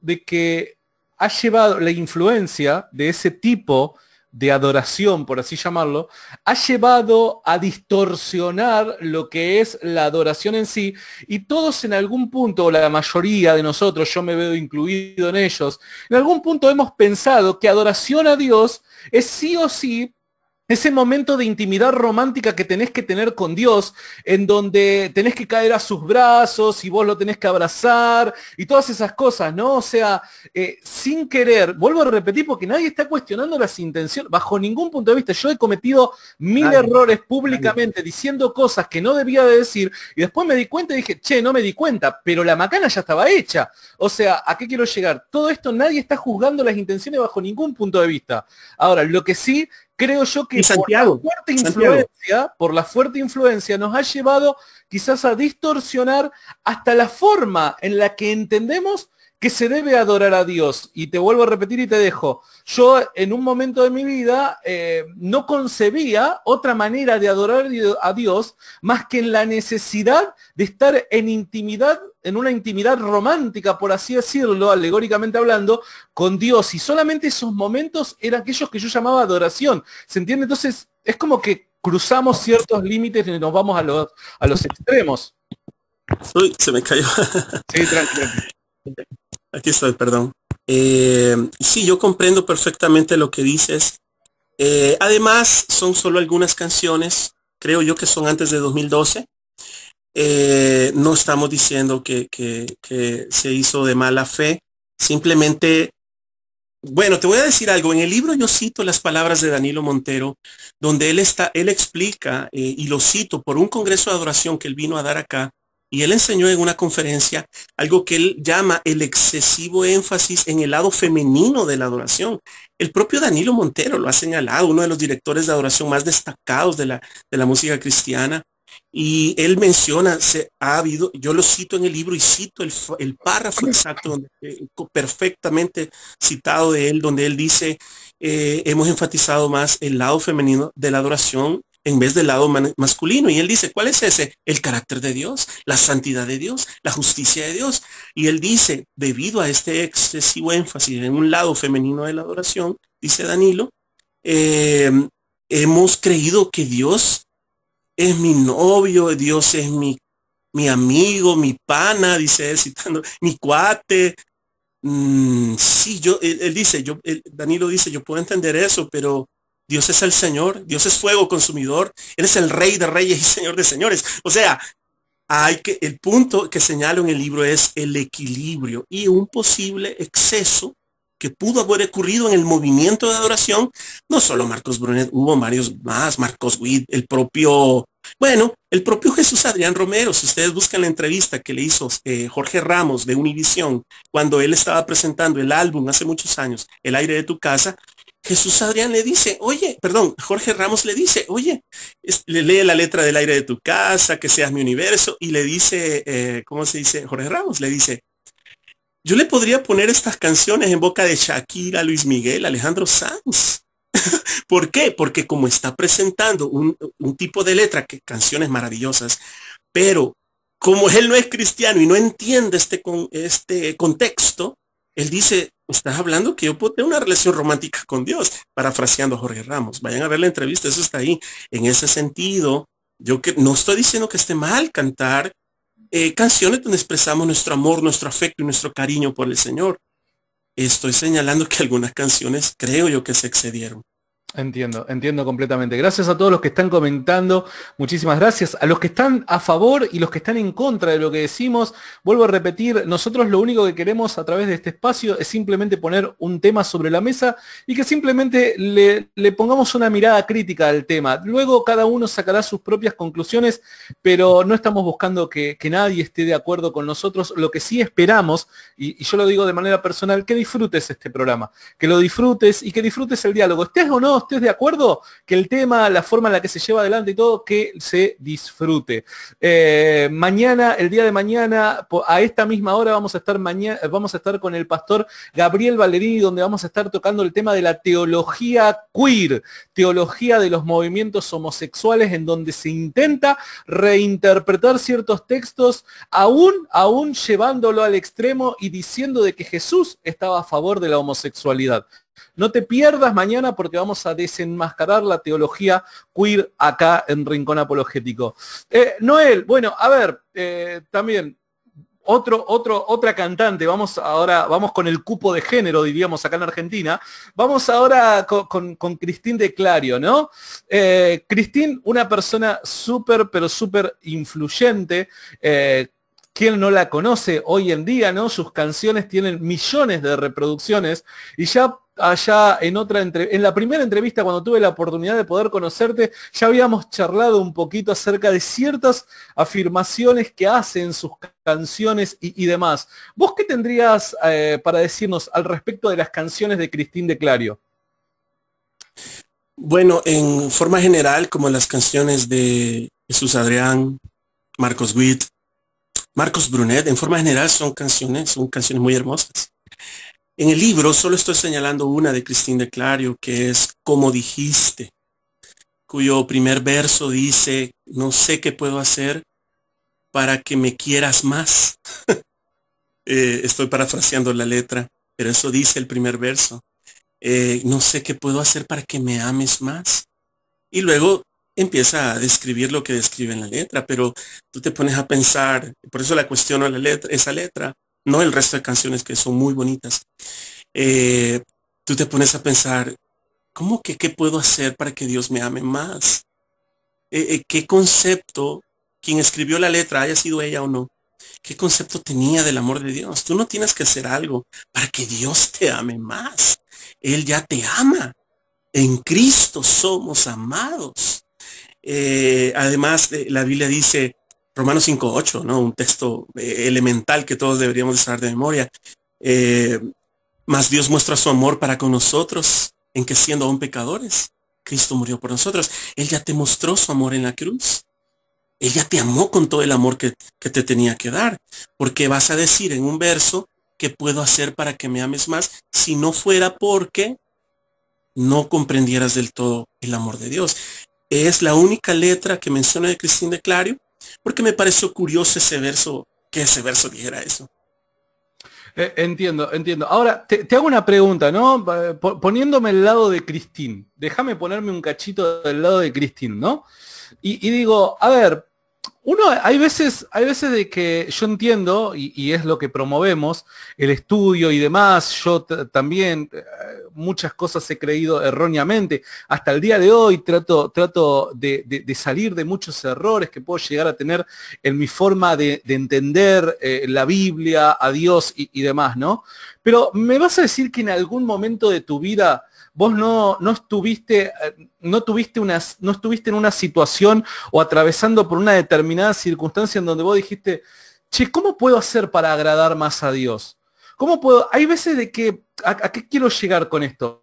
de que ha llevado la influencia de ese tipo de adoración, por así llamarlo, ha llevado a distorsionar lo que es la adoración en sí y todos en algún punto, o la mayoría de nosotros, yo me veo incluido en ellos, en algún punto hemos pensado que adoración a Dios es sí o sí ese momento de intimidad romántica que tenés que tener con Dios, en donde tenés que caer a sus brazos y vos lo tenés que abrazar y todas esas cosas, ¿no? O sea, eh, sin querer, vuelvo a repetir porque nadie está cuestionando las intenciones, bajo ningún punto de vista. Yo he cometido mil errores públicamente diciendo cosas que no debía de decir y después me di cuenta y dije, che, no me di cuenta, pero la macana ya estaba hecha. O sea, ¿a qué quiero llegar? Todo esto nadie está juzgando las intenciones bajo ningún punto de vista. Ahora, lo que sí creo yo que influencia, por la fuerte influencia, nos ha llevado quizás a distorsionar hasta la forma en la que entendemos que se debe adorar a Dios. Y te vuelvo a repetir y te dejo. Yo en un momento de mi vida eh, no concebía otra manera de adorar a Dios más que en la necesidad de estar en intimidad en una intimidad romántica, por así decirlo, alegóricamente hablando, con Dios. Y solamente esos momentos eran aquellos que yo llamaba adoración. ¿Se entiende? Entonces, es como que cruzamos ciertos límites y nos vamos a a los extremos. Uy, se me cayó. sí, tranquilo. Aquí estoy, perdón. Eh, sí, yo comprendo perfectamente lo que dices. Eh, además, son solo algunas canciones, creo yo que son antes de 2012. Eh, no estamos diciendo que, se hizo de mala fe, simplemente, bueno, te voy a decir algo, en el libro yo cito las palabras de Danilo Montero, donde él, está, él explica, y lo cito por un congreso de adoración que él vino a dar acá, y él enseñó en una conferencia algo que él llama el excesivo énfasis en el lado femenino de la adoración. El propio Danilo Montero lo ha señalado, uno de los directores de adoración más destacados de la, de la música cristiana. Y él menciona, se, ha habido, yo lo cito en el libro y cito el, párrafo exacto, eh, perfectamente citado de él, donde él dice, eh, hemos enfatizado más el lado femenino de la adoración en vez del lado masculino. Y él dice, ¿cuál es ese? El carácter de Dios, la santidad de Dios, la justicia de Dios. Y él dice, debido a este excesivo énfasis en un lado femenino de la adoración, dice Danilo, em, hemos creído que Dios es mi novio, Dios es mi, mi amigo, mi pana, dice él citando, mi cuate. Mm, sí, yo, él, dice, yo, Danilo dice, yo puedo entender eso, pero Dios es el Señor, Dios es fuego consumidor, Él es el Rey de Reyes y Señor de Señores. O sea, hay que, el punto que señalo en el libro es el equilibrio y un posible exceso que pudo haber ocurrido en el movimiento de adoración, no solo Marcos Brunet, hubo varios más, Marcos Witt, el propio, bueno, el propio Jesús Adrián Romero, si ustedes buscan la entrevista que le hizo eh, Jorge Ramos de Univisión cuando él estaba presentando el álbum hace muchos años, El aire de tu casa, Jesús Adrián le dice, oye, perdón, Jorge Ramos le dice, oye, le lee la letra del aire de tu casa, que seas mi universo, y le dice, eh, ¿cómo se dice? Jorge Ramos le dice, yo le podría poner estas canciones en boca de Shakira, Luis Miguel, Alejandro Sanz. ¿Por qué? Porque como está presentando un, tipo de letra, que canciones maravillosas, pero como él no es cristiano y no entiende este, este contexto, él dice, estás hablando que yo puedo tener una relación romántica con Dios, parafraseando a Jorge Ramos. Vayan a ver la entrevista, eso está ahí. En ese sentido, yo que no estoy diciendo que esté mal cantar eh, canciones donde expresamos nuestro amor, nuestro afecto y nuestro cariño por el Señor. Estoy señalando que algunas canciones creo yo que se excedieron. Entiendo, entiendo completamente. Gracias a todos los que están comentando. Muchísimas gracias. A los que están a favor y los que están en contra de lo que decimos, vuelvo a repetir, nosotros lo único que queremos a través de este espacio es simplemente poner un tema sobre la mesa y que simplemente le, pongamos una mirada crítica al tema. Luego cada uno sacará sus propias conclusiones, pero no estamos buscando que, nadie esté de acuerdo con nosotros. Lo que sí esperamos, y yo lo digo de manera personal, que disfrutes este programa, que lo disfrutes y que disfrutes el diálogo. Estés o no estés de acuerdo, que el tema, la forma en la que se lleva adelante y todo, que se disfrute. Eh, mañana, el día de mañana, a esta misma hora vamos a estar mañana, eh, vamos a estar con el pastor Gabriel Valerini, donde vamos a estar tocando el tema de la teología queer, teología de los movimientos homosexuales, en donde se intenta reinterpretar ciertos textos, aún, aún llevándolo al extremo y diciendo de que Jesús estaba a favor de la homosexualidad. No te pierdas mañana porque vamos a desenmascarar la teología queer acá en Rincón Apologético. Eh, Noel, bueno, a ver, eh, también otro, otro, otra cantante, vamos ahora, vamos con el cupo de género, diríamos acá en Argentina. Vamos ahora con, con, Cristín de Clario, ¿no? Eh, Cristín, una persona súper, pero súper influyente. ¿Quién no la conoce hoy en día, no? Sus canciones tienen millones de reproducciones y ya allá en otra en la primera entrevista cuando tuve la oportunidad de poder conocerte, ya habíamos charlado un poquito acerca de ciertas afirmaciones que hacen sus canciones y, demás. ¿Vos qué tendrías eh, para decirnos al respecto de las canciones de Cristín de Clario? Bueno, en forma general, como las canciones de Jesús Adrián, Marcos Witt, Marcos Brunet, en forma general son canciones, son canciones muy hermosas en el libro solo estoy señalando una de Cristín de Clario, que es Como dijiste, cuyo primer verso dice, no sé qué puedo hacer para que me quieras más. Eh, estoy parafraseando la letra, pero eso dice el primer verso. Eh, no sé qué puedo hacer para que me ames más. Y luego empieza a describir lo que describe en la letra, pero tú te pones a pensar, por eso la cuestiono la letra, esa letra, no el resto de canciones que son muy bonitas, eh, tú te pones a pensar, ¿cómo que qué puedo hacer para que Dios me ame más? Eh, eh, ¿Qué concepto, quien escribió la letra, haya sido ella o no, qué concepto tenía del amor de Dios? Tú no tienes que hacer algo para que Dios te ame más. Él ya te ama. En Cristo somos amados. además, la Biblia dice, Romanos 5.8, ¿no? Un texto eh, elemental que todos deberíamos estar de memoria. Eh, más Dios muestra su amor para con nosotros, en que siendo aún pecadores, Cristo murió por nosotros. Él ya te mostró su amor en la cruz. Él ya te amó con todo el amor que, que te tenía que dar. Porque vas a decir en un verso, ¿qué puedo hacer para que me ames más? Si no fuera porque no comprendieras del todo el amor de Dios. Es la única letra que menciona de Cristín de Clario porque me pareció curioso ese verso, que ese verso dijera eso. Eh, entiendo, entiendo. Ahora, te, hago una pregunta, ¿no? Poniéndome al lado de Cristín, déjame ponerme un cachito del lado de Cristín, ¿no? y digo, a ver, uno, hay veces, hay veces de que yo entiendo, y, es lo que promovemos, el estudio y demás, yo también eh, muchas cosas he creído erróneamente, hasta el día de hoy trato, trato de, salir de muchos errores que puedo llegar a tener en mi forma de, entender eh, la Biblia, a Dios y demás, ¿no? Pero me vas a decir que en algún momento de tu vida vos no, estuviste, eh, estuviste en una situación o atravesando por una determinada circunstancia en donde vos dijiste, che, ¿cómo puedo hacer para agradar más a Dios? ¿Cómo puedo? Hay veces de que, ¿a, qué quiero llegar con esto?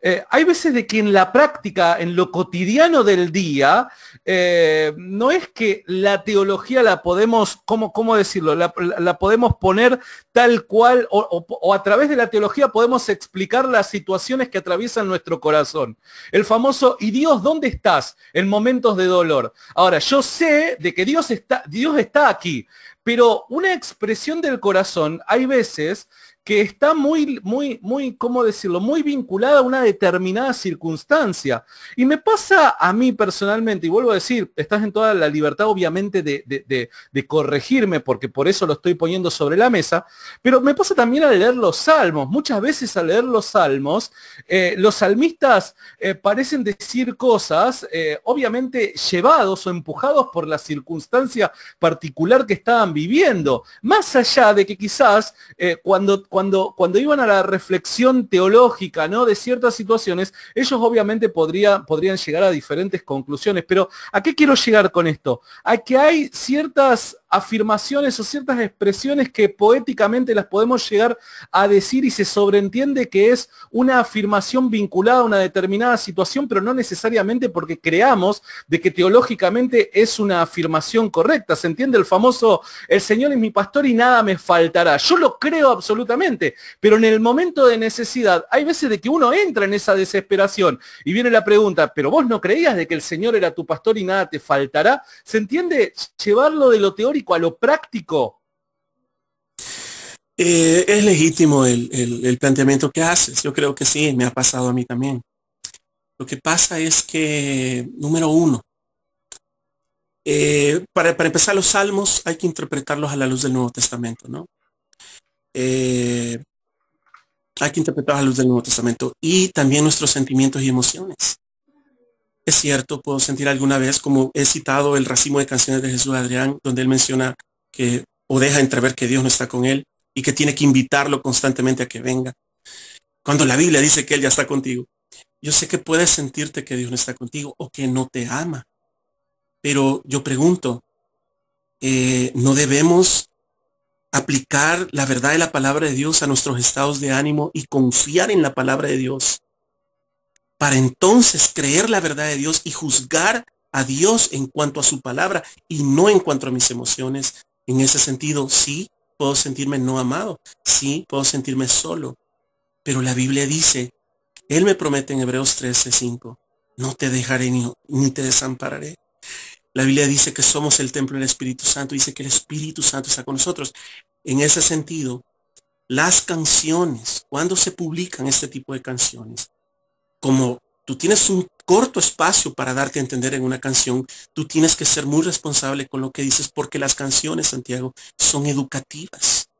Eh, hay veces de que en la práctica, en lo cotidiano del día, eh, no es que la teología la podemos, ¿cómo, cómo decirlo? La, podemos poner tal cual o, o, a través de la teología podemos explicar las situaciones que atraviesan nuestro corazón. El famoso, ¿y Dios dónde estás en momentos de dolor? Ahora, yo sé de que Dios está, Dios está aquí. Pero una expresión del corazón hay veces que está muy, muy, muy, ¿cómo decirlo? Muy vinculada a una determinada circunstancia. Y me pasa a mí personalmente, y vuelvo a decir, estás en toda la libertad obviamente de, de, corregirme, porque por eso lo estoy poniendo sobre la mesa, pero me pasa también al leer los salmos. Muchas veces al leer los salmos, eh, los salmistas eh, parecen decir cosas, eh, obviamente llevados o empujados por la circunstancia particular que estaban viviendo, más allá de que quizás cuando cuando, iban a la reflexión teológica ¿no? de ciertas situaciones, ellos obviamente podrían llegar a diferentes conclusiones. Pero ¿a qué quiero llegar con esto? A que hay ciertas afirmaciones o ciertas expresiones que poéticamente las podemos llegar a decir y se sobreentiende que es una afirmación vinculada a una determinada situación, pero no necesariamente porque creamos de que teológicamente es una afirmación correcta. ¿Se entiende el famoso, el Señor es mi pastor y nada me faltará? Yo lo creo absolutamente, pero en el momento de necesidad hay veces de que uno entra en esa desesperación y viene la pregunta, pero vos no creías de que el Señor era tu pastor y nada te faltará. ¿Se entiende llevarlo de lo teórico? a lo práctico. Eh, es legítimo el, planteamiento que haces. Yo creo que sí, me ha pasado a mí también. Lo que pasa es que, número uno, eh, para, empezar los salmos hay que interpretarlos a la luz del Nuevo Testamento, ¿no? Eh, hay que interpretarlos a la luz del Nuevo Testamento y también nuestros sentimientos y emociones. Es cierto, puedo sentir alguna vez, como he citado el racimo de canciones de Jesús Adrián, donde él menciona que o deja entrever que Dios no está con él y que tiene que invitarlo constantemente a que venga. Cuando la Biblia dice que Él ya está contigo, yo sé que puedes sentirte que Dios no está contigo o que no te ama, pero yo pregunto, eh, ¿no debemos aplicar la verdad de la palabra de Dios a nuestros estados de ánimo y confiar en la palabra de Dios? para entonces creer la verdad de Dios y juzgar a Dios en cuanto a su palabra y no en cuanto a mis emociones. En ese sentido, sí, puedo sentirme no amado, sí, puedo sentirme solo, pero la Biblia dice, Él me promete en Hebreos 13, 5, no te dejaré ni, ni te desampararé. La Biblia dice que somos el templo del Espíritu Santo, dice que el Espíritu Santo está con nosotros. En ese sentido, las canciones, cuando se publican este tipo de canciones, como tú tienes un corto espacio para darte a entender en una canción, tú tienes que ser muy responsable con lo que dices porque las canciones, Santiago, son educativas.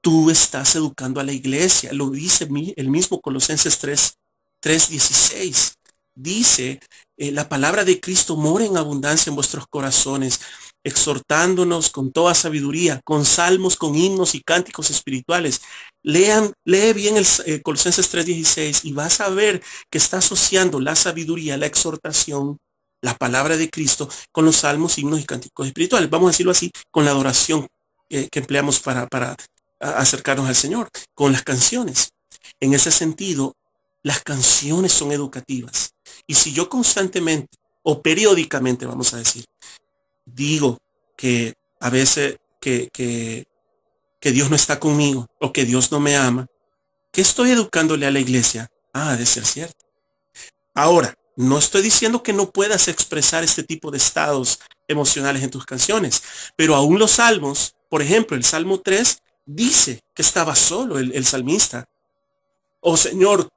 Tú estás educando a la iglesia, lo dice el mismo Colosenses 3, 3.16. Dice, eh, la palabra de Cristo mora en abundancia en vuestros corazones, exhortándonos con toda sabiduría, con salmos, con himnos y cánticos espirituales. Lean, lee bien el eh, Colosenses 3:16 y vas a ver que está asociando la sabiduría, la exhortación, la palabra de Cristo con los salmos, himnos y cánticos espirituales. Vamos a decirlo así, con la adoración eh, que empleamos para, para acercarnos al Señor, con las canciones. En ese sentido, las canciones son educativas. Y si yo constantemente o periódicamente, vamos a decir, digo que a veces que, que, Dios no está conmigo o que Dios no me ama, ¿qué estoy educándole a la iglesia? Ah, de ser cierto. Ahora, no estoy diciendo que no puedas expresar este tipo de estados emocionales en tus canciones, pero aún los salmos, por ejemplo, el Salmo 3 dice que estaba solo el, el salmista. Oh Señor,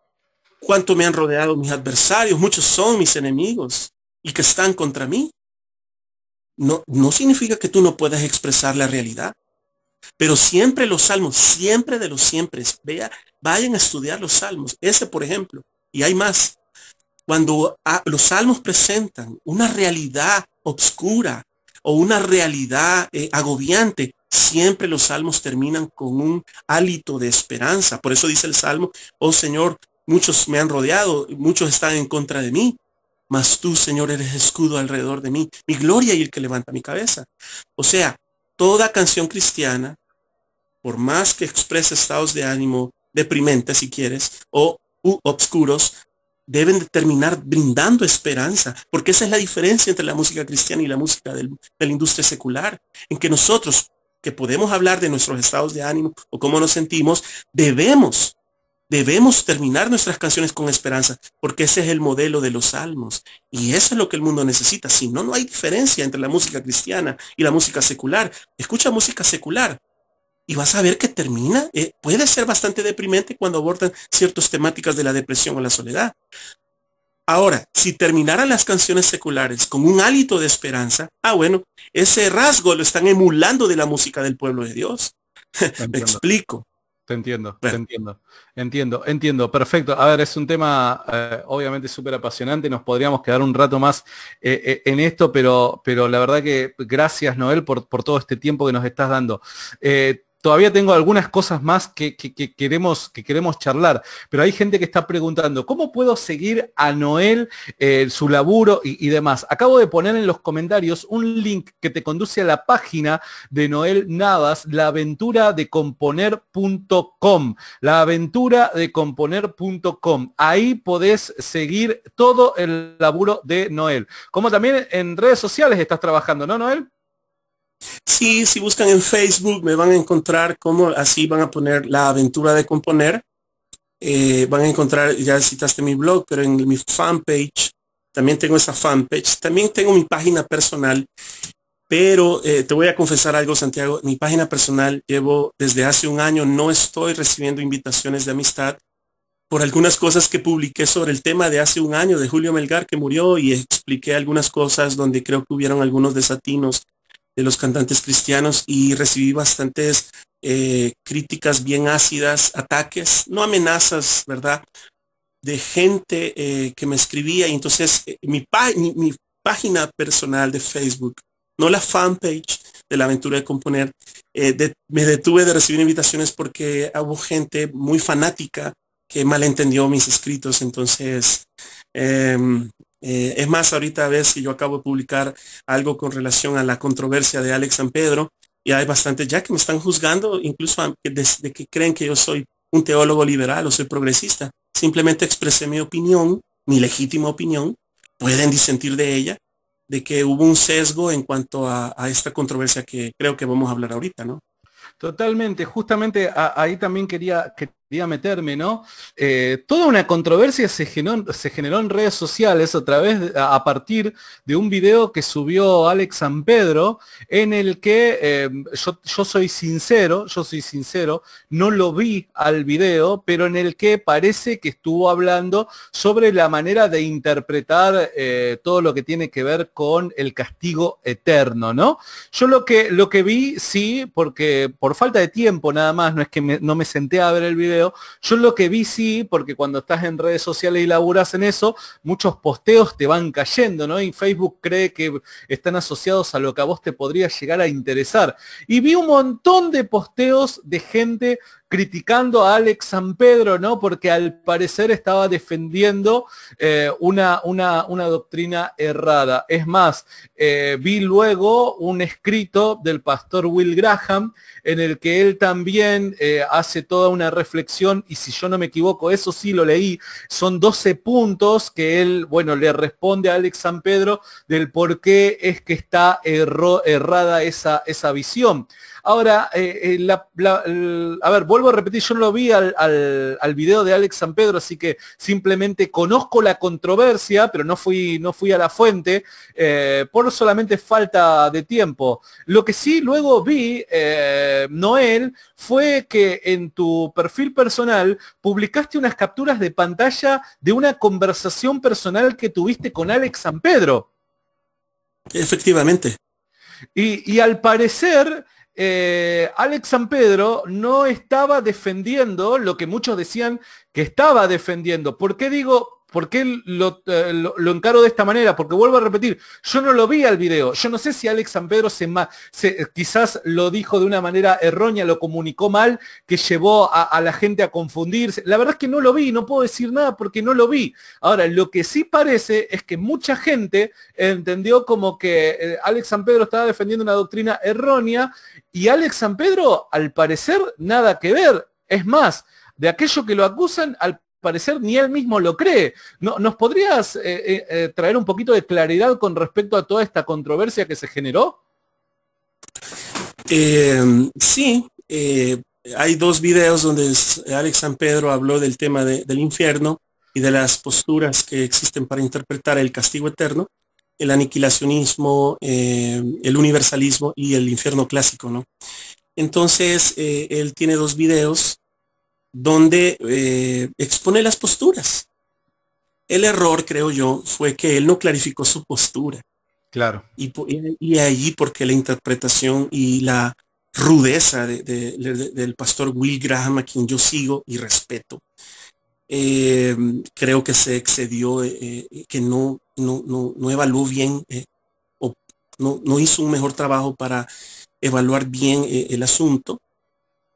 cuánto me han rodeado mis adversarios, muchos son mis enemigos y que están contra mí no, no significa que tú no puedas expresar la realidad. Pero siempre los salmos, siempre de los siempre, vea, vayan a estudiar los salmos. Ese, por ejemplo, y hay más. Cuando los salmos presentan una realidad obscura o una realidad eh, agobiante, siempre los salmos terminan con un hálito de esperanza. Por eso dice el salmo, oh Señor, muchos me han rodeado, muchos están en contra de mí, mas tú, Señor, eres escudo alrededor de mí, mi gloria y el que levanta mi cabeza. O sea, toda canción cristiana, por más que exprese estados de ánimo deprimente si quieres, o u, obscuros, deben terminar brindando esperanza, porque esa es la diferencia entre la música cristiana y la música de la industria secular, en que nosotros, que podemos hablar de nuestros estados de ánimo o cómo nos sentimos, debemos Debemos terminar nuestras canciones con esperanza, porque ese es el modelo de los salmos. Y eso es lo que el mundo necesita. Si no, no hay diferencia entre la música cristiana y la música secular. Escucha música secular y vas a ver que termina. Eh, puede ser bastante deprimente cuando abordan ciertas temáticas de la depresión o la soledad. Ahora, si terminaran las canciones seculares con un hálito de esperanza, ah, bueno, ese rasgo lo están emulando de la música del pueblo de Dios. Me explico. Te entiendo, te entiendo, entiendo, entiendo, perfecto. A ver, es un tema eh, obviamente súper apasionante, nos podríamos quedar un rato más eh, eh, en esto, pero, pero la verdad que gracias Noel por, por, todo este tiempo que nos estás dando todavía tengo algunas cosas más que, queremos, que queremos charlar, pero hay gente que está preguntando, ¿cómo puedo seguir a Noel, eh, su laburo y, y, demás? Acabo de poner en los comentarios un link que te conduce a la página de Noel Navas, laaventuradecomponer.com, laaventuradecomponer.com. Ahí podés seguir todo el laburo de Noel. Como también en redes sociales estás trabajando, ¿no, Noel? Sí, si buscan en Facebook me van a encontrar como así van a poner la aventura de componer. Eh, van a encontrar, ya citaste mi blog, pero en mi fanpage, también tengo esa fanpage, también tengo mi página personal, pero eh, te voy a confesar algo, Santiago, mi página personal llevo desde hace un año, no estoy recibiendo invitaciones de amistad por algunas cosas que publiqué sobre el tema de hace un año de Julio Melgar que murió y expliqué algunas cosas donde creo que hubieron algunos desatinos de los cantantes cristianos y recibí bastantes eh, críticas bien ácidas, ataques, no amenazas, ¿verdad? De gente eh, que me escribía y entonces eh, mi, página personal de Facebook, no la fanpage de la aventura de componer, me detuve de recibir invitaciones porque hubo gente muy fanática que malentendió mis escritos, entonces em, eh, es más, ahorita a ver si yo acabo de publicar algo con relación a la controversia de Alex San Pedro y hay bastantes ya que me están juzgando, incluso desde que creen que yo soy un teólogo liberal o soy progresista. Simplemente expresé mi opinión, mi legítima opinión, pueden disentir de ella, de que hubo un sesgo en cuanto a, esta controversia que creo que vamos a hablar ahorita, ¿no? Totalmente, justamente ahí también quería, que, a meterme, ¿no? Eh, toda una controversia se generó, en redes sociales a vez a, partir de un video que subió Alex San Pedro, en el que em, yo, soy sincero, yo soy sincero, no lo vi al video, pero en el que parece que estuvo hablando sobre la manera de interpretar eh, todo lo que tiene que ver con el castigo eterno, ¿no? Yo lo que, lo que vi, sí, porque por falta de tiempo nada más, no es que no me senté a ver el video, yo lo que vi sí, porque cuando estás en redes sociales y laburas en eso, muchos posteos te van cayendo, ¿no? Y Facebook cree que están asociados a lo que a vos te podría llegar a interesar. Y vi un montón de posteos de gente criticando a Alex San Pedro, ¿no? Porque al parecer estaba defendiendo eh, una, una, doctrina errada. Es más, eh, vi luego un escrito del pastor Will Graham en el que él también eh, hace toda una reflexión y si yo no me equivoco, eso sí lo leí, son 12 puntos que él, bueno, le responde a Alex San Pedro del por qué es que está errada esa, esa visión. Ahora, eh, eh, a ver, vuelvo a repetir, yo no lo vi al, al, video de Alex San Pedro, así que simplemente conozco la controversia, pero no fui, no fui a la fuente, eh, por solamente falta de tiempo. Lo que sí luego vi, Noel, fue que en tu perfil personal publicaste unas capturas de pantalla de una conversación personal que tuviste con Alex San Pedro. Efectivamente. y, al parecer eh, Alex San Pedro no estaba defendiendo lo que muchos decían que estaba defendiendo. ¿Por qué digo ¿Por qué eh, lo, encaro de esta manera? Porque vuelvo a repetir, yo no lo vi al video. Yo no sé si Alex San Pedro se, eh, quizás lo dijo de una manera errónea, lo comunicó mal, que llevó a, la gente a confundirse. La verdad es que no lo vi, no puedo decir nada porque no lo vi. Ahora, lo que sí parece es que mucha gente entendió como que eh, Alex San Pedro estaba defendiendo una doctrina errónea y Alex San Pedro, al parecer, nada que ver. Es más, de aquello que lo acusan, al parecer ni él mismo lo cree. No, ¿Nos podrías eh, eh, eh, traer un poquito de claridad con respecto a toda esta controversia que se generó? sí, hay dos videos donde Alex San Pedro habló del tema del infierno y de las posturas que existen para interpretar el castigo eterno, el aniquilacionismo, el universalismo y el infierno clásico, ¿no? Entonces, él tiene dos videos donde eh, expone las posturas. El error, creo yo, fue que él no clarificó su postura. Claro. Y, y ahí porque la interpretación y la rudeza del pastor Will Graham, a quien yo sigo y respeto, eh, creo que se excedió, eh, que no, no, no, evaluó bien o no, no hizo un mejor trabajo para evaluar bien el asunto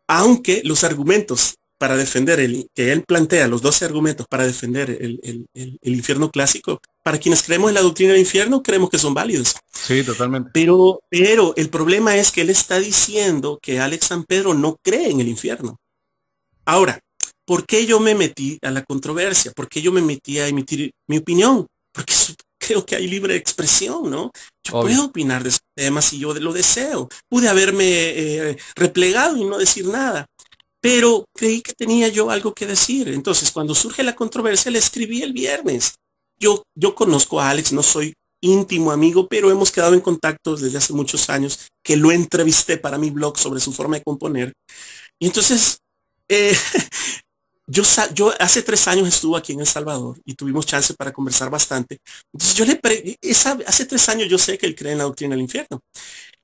aunque los argumentos para defender el, que él plantea los 12 argumentos para defender el, el, el, infierno clásico, para quienes creemos en la doctrina del infierno, creemos que son válidos. Sí, totalmente. Pero, pero el problema es que él está diciendo que Alex San Pedro no cree en el infierno. Ahora, ¿por qué yo me metí a la controversia? ¿Por qué yo me metí a emitir mi opinión? Porque creo que hay libre expresión, ¿no? Yo puedo opinar de esos temas si yo lo deseo. Pude haberme eh, replegado y no decir nada pero creí que tenía yo algo que decir. Entonces, cuando surge la controversia, le escribí el viernes. Yo, yo conozco a Alex, no soy íntimo amigo, pero hemos quedado en contacto desde hace muchos años, que lo entrevisté para mi blog sobre su forma de componer. Y entonces, eh, yo, yo hace tres años estuve aquí en El Salvador y tuvimos chance para conversar bastante. Entonces, yo le pregunté, hace tres años yo sé que él cree en la doctrina del infierno.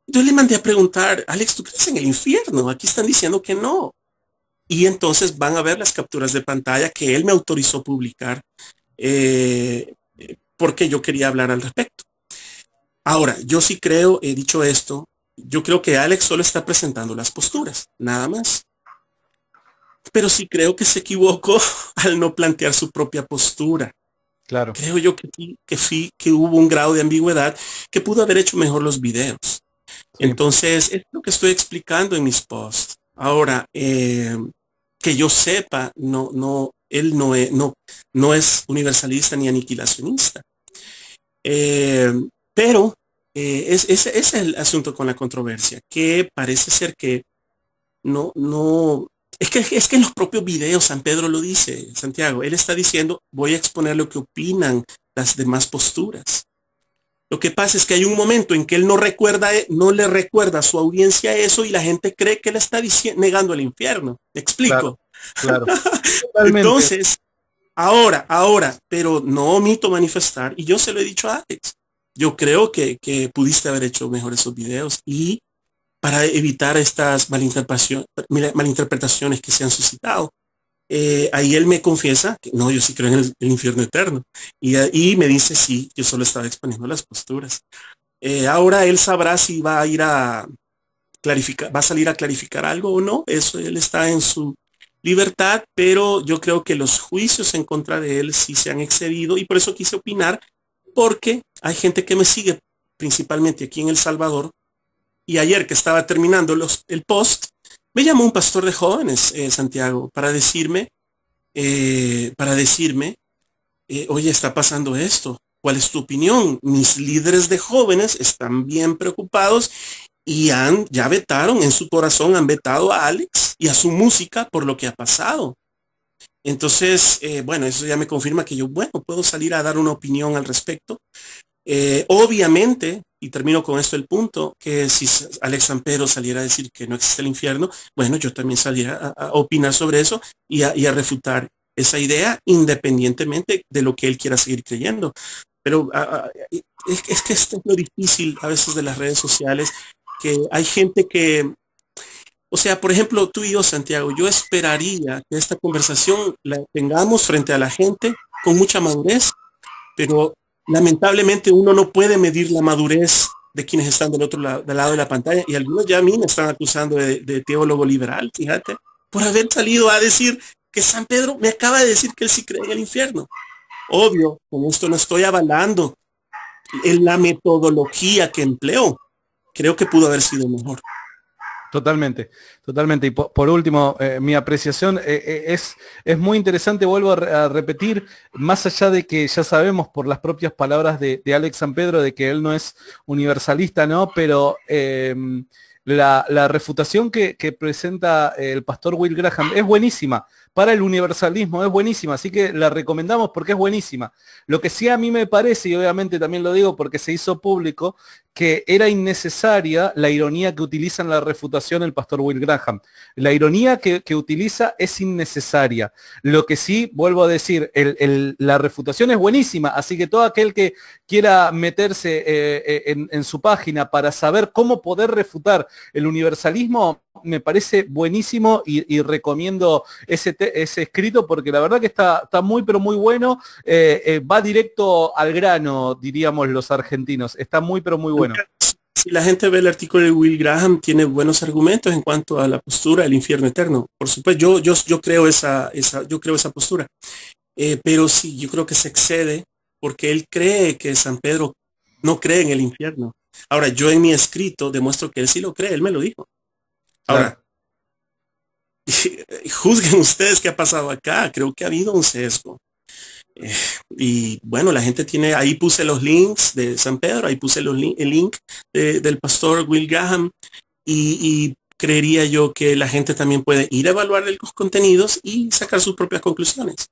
Yo le mandé a preguntar, Alex, ¿tú crees en el infierno? Aquí están diciendo que no y entonces van a ver las capturas de pantalla que él me autorizó publicar eh, porque yo quería hablar al respecto. Ahora, yo sí creo, he dicho esto, yo creo que Alex solo está presentando las posturas, nada más. Pero sí creo que se equivocó al no plantear su propia postura. Claro. Creo yo que, sí, que hubo un grado de ambigüedad que pudo haber hecho mejor los videos. Entonces, es lo que estoy explicando en mis posts. Ahora, eh, que yo sepa, no, no, él no es, no, es universalista ni aniquilacionista. Eh, pero eh, ese es, el asunto con la controversia, que parece ser que no, no, es que, es que en los propios videos San Pedro lo dice, Santiago, él está diciendo, voy a exponer lo que opinan las demás posturas. Lo que pasa es que hay un momento en que él no recuerda, no le recuerda a su audiencia eso y la gente cree que le está negando el infierno. Te explico? Claro, Entonces, ahora, ahora, pero no omito manifestar y yo se lo he dicho a Alex. Yo creo que, que pudiste haber hecho mejor esos videos y para evitar estas malinterpretaciones que se han suscitado. Eh, ahí él me confiesa que no, yo sí creo en el, infierno eterno. Y, ahí me dice, sí, yo solo estaba exponiendo las posturas. Eh, ahora él sabrá si va a ir a clarificar, va a salir a clarificar algo o no. Eso él está en su libertad, pero yo creo que los juicios en contra de él sí se han excedido y por eso quise opinar, porque hay gente que me sigue principalmente aquí en El Salvador. Y ayer que estaba terminando el post, me llamó un pastor de jóvenes, eh, Santiago, para decirme, eh, para decirme, eh, oye, está pasando esto, ¿cuál es tu opinión? Mis líderes de jóvenes están bien preocupados y han, ya vetaron, en su corazón han vetado a Alex y a su música por lo que ha pasado. Entonces, bueno, eso ya me confirma que yo, bueno, puedo salir a dar una opinión al respecto. obviamente, y termino con esto el punto, que si Alex Ampero saliera a decir que no existe el infierno, bueno, yo también saliera a, opinar sobre eso y a, refutar esa idea independientemente de lo que él quiera seguir creyendo. Pero es, que esto es lo difícil a veces de las redes sociales, que hay gente que, o sea, por ejemplo, tú y yo, Santiago, yo esperaría que esta conversación la tengamos frente a la gente con mucha madurez, pero lamentablemente uno no puede medir la madurez de quienes están del otro lado, de la pantalla, y algunos ya a mí me están acusando de, teólogo liberal, fíjate, por haber salido a decir que San Pedro me acaba de decir que él sí cree en el infierno. Obvio, con esto no estoy avalando en la metodología que empleo. Creo que pudo haber sido mejor. Totalmente, totalmente. Y por, último, eh, mi apreciación eh, eh, es, es muy interesante, vuelvo a, repetir, más allá de que ya sabemos por las propias palabras de, Alex San Pedro de que él no es universalista, ¿no? Pero em, la, refutación que, presenta el pastor Will Graham es buenísima, para el universalismo. Es buenísima, así que la recomendamos porque es buenísima. Lo que sí a mí me parece, y obviamente también lo digo porque se hizo público, que era innecesaria la ironía que utiliza en la refutación el pastor Will Graham. La ironía que, utiliza es innecesaria. Lo que sí, vuelvo a decir, la refutación es buenísima, así que todo aquel que quiera meterse eh, eh, en su página para saber cómo poder refutar el universalismo, me parece buenísimo y, recomiendo ese, escrito porque la verdad que está, muy, pero muy bueno. Eh, eh, va directo al grano, diríamos los argentinos. Está muy, pero muy bueno. Si la gente ve el artículo de Will Graham, tiene buenos argumentos en cuanto a la postura del infierno eterno. Por supuesto, yo, yo, creo, esa, yo creo esa postura. Eh, pero sí, yo creo que se excede porque él cree que San Pedro no cree en el infierno. Ahora, yo en mi escrito demuestro que él sí lo cree, él me lo dijo. Ahora, juzguen ustedes qué ha pasado acá. Creo que ha habido un sesgo. Eh, y bueno, la gente tiene, ahí puse los links de San Pedro, ahí puse los el link del pastor Will Graham y, y, creería yo que la gente también puede ir a evaluar los contenidos y sacar sus propias conclusiones.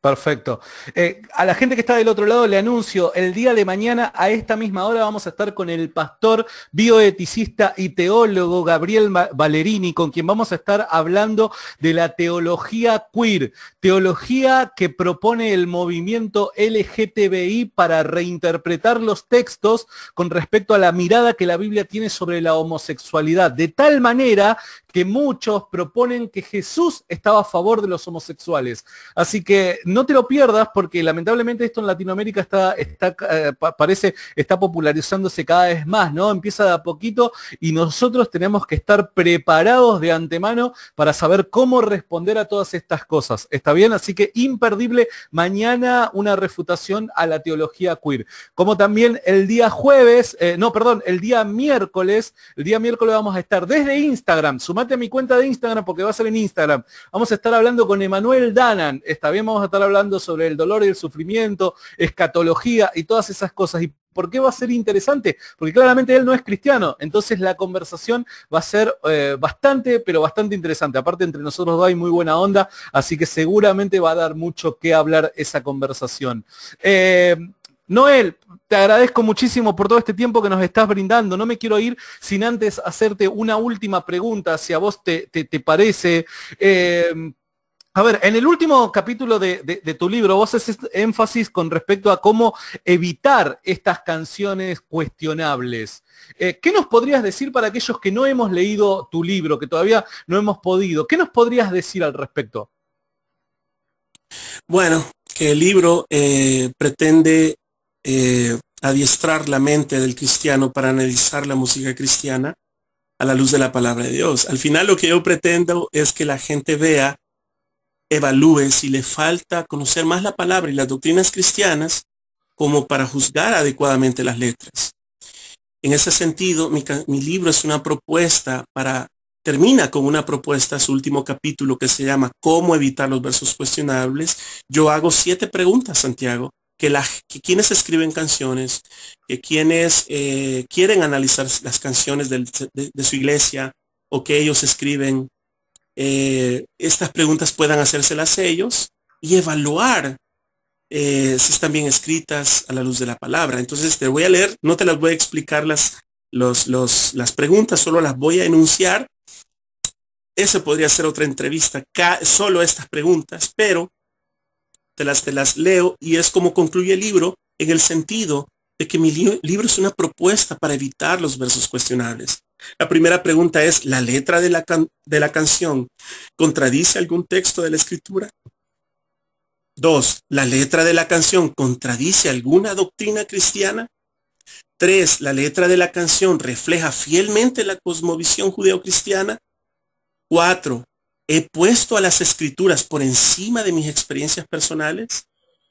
Perfecto. Eh, a la gente que está del otro lado le anuncio, el día de mañana a esta misma hora vamos a estar con el pastor bioeticista y teólogo Gabriel Valerini, con quien vamos a estar hablando de la teología queer, teología que propone el movimiento LGTBI para reinterpretar los textos con respecto a la mirada que la Biblia tiene sobre la homosexualidad, de tal manera que muchos proponen que Jesús estaba a favor de los homosexuales. Así que no te lo pierdas porque lamentablemente esto en Latinoamérica está, está eh, parece, está popularizándose cada vez más, ¿no? Empieza de a poquito y nosotros tenemos que estar preparados de antemano para saber cómo responder a todas estas cosas. ¿Está bien? Así que imperdible mañana una refutación a la teología queer. Como también el día jueves, eh, no, perdón, el día miércoles, el día miércoles vamos a estar desde Instagram. Sumate a mi cuenta de Instagram porque va a ser en Instagram. Vamos a estar hablando con Emanuel Danan. Está bien, vamos a estar hablando sobre el dolor y el sufrimiento, escatología y todas esas cosas. ¿Y por qué va a ser interesante? Porque claramente él no es cristiano, entonces la conversación va a ser eh, bastante, pero bastante interesante. Aparte entre nosotros dos hay muy buena onda, así que seguramente va a dar mucho que hablar esa conversación. Eh, Noel, te agradezco muchísimo por todo este tiempo que nos estás brindando. No me quiero ir sin antes hacerte una última pregunta, si a vos te, te, parece. Eh, a ver, en el último capítulo de, tu libro vos haces énfasis con respecto a cómo evitar estas canciones cuestionables. Eh, ¿Qué nos podrías decir para aquellos que no hemos leído tu libro, que todavía no hemos podido? ¿Qué nos podrías decir al respecto? Bueno, que el libro eh, pretende eh, adiestrar la mente del cristiano para analizar la música cristiana a la luz de la palabra de Dios. Al final lo que yo pretendo es que la gente vea evalúe si le falta conocer más la palabra y las doctrinas cristianas como para juzgar adecuadamente las letras. En ese sentido, mi, libro es una propuesta para, termina con una propuesta, su último capítulo que se llama ¿Cómo evitar los versos cuestionables? Yo hago siete preguntas, Santiago, que, quienes escriben canciones, que quienes eh, quieren analizar las canciones de su iglesia o que ellos escriben eh, estas preguntas puedan hacérselas ellos y evaluar eh, si están bien escritas a la luz de la palabra. Entonces te voy a leer, no te las voy a explicar las, las preguntas, solo las voy a enunciar. Eso podría ser otra entrevista, solo estas preguntas, pero te las, te las leo y es como concluye el libro en el sentido de que mi libro es una propuesta para evitar los versos cuestionables. La primera pregunta es, ¿la letra de la, canción contradice algún texto de la escritura? Dos, ¿la letra de la canción contradice alguna doctrina cristiana? Tres, ¿la letra de la canción refleja fielmente la cosmovisión judeocristiana? Cuatro, ¿he puesto a las escrituras por encima de mis experiencias personales?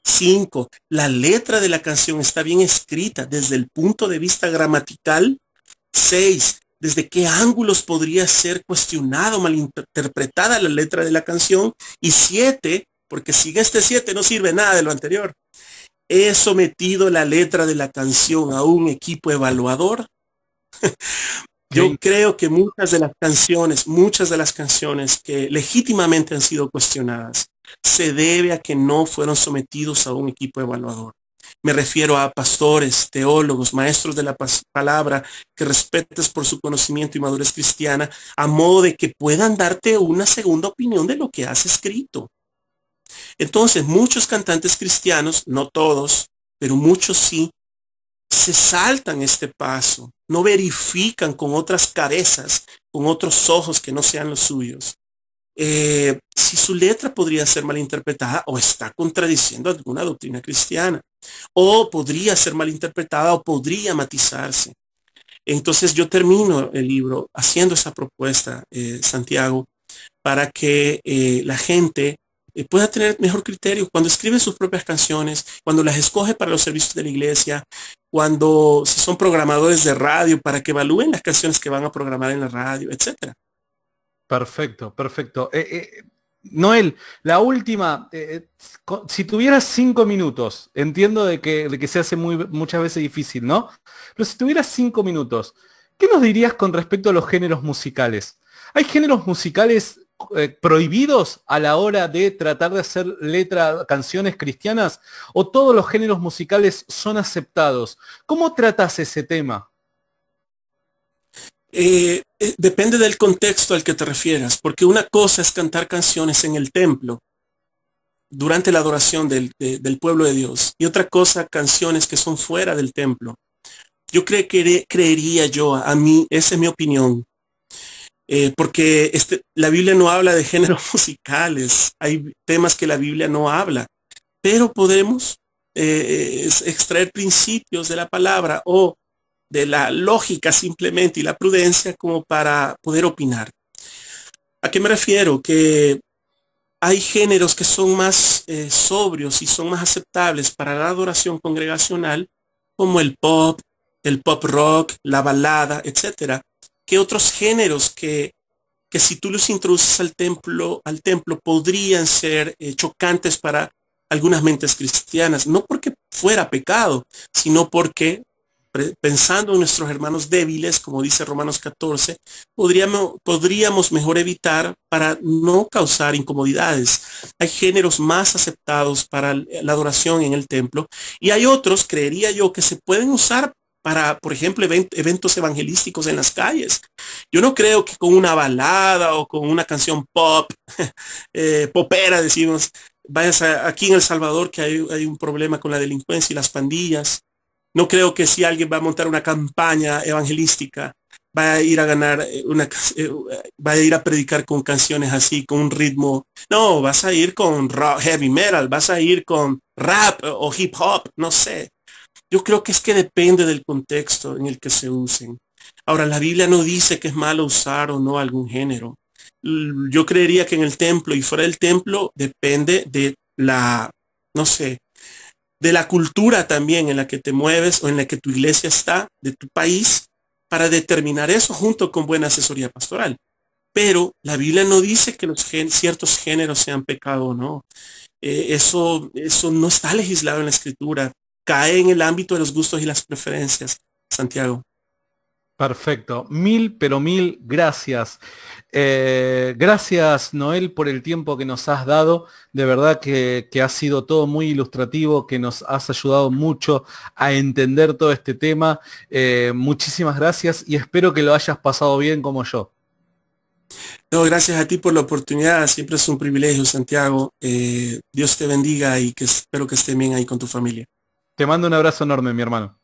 Cinco, ¿la letra de la canción está bien escrita desde el punto de vista gramatical? Seis, desde qué ángulos podría ser cuestionada o malinterpretada la letra de la canción. Y siete, porque sin este siete no sirve nada de lo anterior. He sometido la letra de la canción a un equipo evaluador. Yo creo que muchas de las canciones, muchas de las canciones que legítimamente han sido cuestionadas, se debe a que no fueron sometidos a un equipo evaluador. Me refiero a pastores, teólogos, maestros de la palabra, que respetes por su conocimiento y madurez cristiana, a modo de que puedan darte una segunda opinión de lo que has escrito. Entonces, muchos cantantes cristianos, no todos, pero muchos sí, se saltan este paso, no verifican con otras cabezas, con otros ojos que no sean los suyos. Eh, si su letra podría ser malinterpretada o está contradiciendo alguna doctrina cristiana, o podría ser malinterpretada o podría matizarse. Entonces yo termino el libro haciendo esa propuesta, eh, Santiago, para que eh, la gente pueda tener mejor criterio cuando escribe sus propias canciones, cuando las escoge para los servicios de la iglesia, cuando son programadores de radio, para que evalúen las canciones que van a programar en la radio, etcétera. Perfecto, perfecto. Eh, eh, Noel, la última, eh, si tuvieras cinco minutos, entiendo de que, se hace muchas veces difícil, ¿no? Pero si tuvieras cinco minutos, ¿qué nos dirías con respecto a los géneros musicales? ¿Hay géneros musicales prohibidos a la hora de tratar de hacer letra, canciones cristianas? ¿O todos los géneros musicales son aceptados? ¿Cómo tratas ese tema? Eh, eh, depende del contexto al que te refieras, porque una cosa es cantar canciones en el templo durante la adoración del, del pueblo de Dios y otra cosa canciones que son fuera del templo. Yo creo que creería yo, a mí, esa es mi opinión, eh, porque este, la Biblia no habla de géneros musicales, hay temas que la Biblia no habla, pero podemos extraer principios de la palabra o de la lógica simplemente y la prudencia como para poder opinar. ¿A qué me refiero? Que hay géneros que son más eh, sobrios y son más aceptables para la adoración congregacional, como el pop, el pop rock, la balada, etcétera, que otros géneros que, que si tú los introduces al templo, al templo podrían ser eh, chocantes para algunas mentes cristianas, no porque fuera pecado, sino porque pensando en nuestros hermanos débiles, como dice Romanos 14, podríamos, podríamos mejor evitar para no causar incomodidades. Hay géneros más aceptados para la adoración en el templo y hay otros, creería yo, que se pueden usar para, por ejemplo, eventos evangelísticos en las calles. Yo no creo que con una balada o con una canción pop, eh, popera, decimos, vayas aquí en El Salvador, que hay un problema con la delincuencia y las pandillas no creo que si alguien va a montar una campaña evangelística, va a ir a ganar eh, una, eh, va a ir a predicar con canciones así, con un ritmo. No, vas a ir con heavy metal, vas a ir con rap o hip hop, no sé. Yo creo que es que depende del contexto en el que se usen. Ahora, la Biblia no dice que es malo usar o no algún género. Yo creería que en el templo y fuera del templo depende de la, no sé, de la cultura también en la que te mueves o en la que tu iglesia está, de tu país, para determinar eso junto con buena asesoría pastoral. Pero la Biblia no dice que los ciertos géneros sean pecado o no. Eh, eso, eso no está legislado en la escritura. Cae en el ámbito de los gustos y las preferencias, Santiago. Perfecto. Mil, pero mil gracias. Eh, gracias, Noel, por el tiempo que nos has dado. De verdad que, ha sido todo muy ilustrativo, que nos has ayudado mucho a entender todo este tema. Eh, muchísimas gracias y espero que lo hayas pasado bien como yo. No, gracias a ti por la oportunidad. Siempre es un privilegio, Santiago. Eh, Dios te bendiga y que espero que estés bien ahí con tu familia. Te mando un abrazo enorme, mi hermano.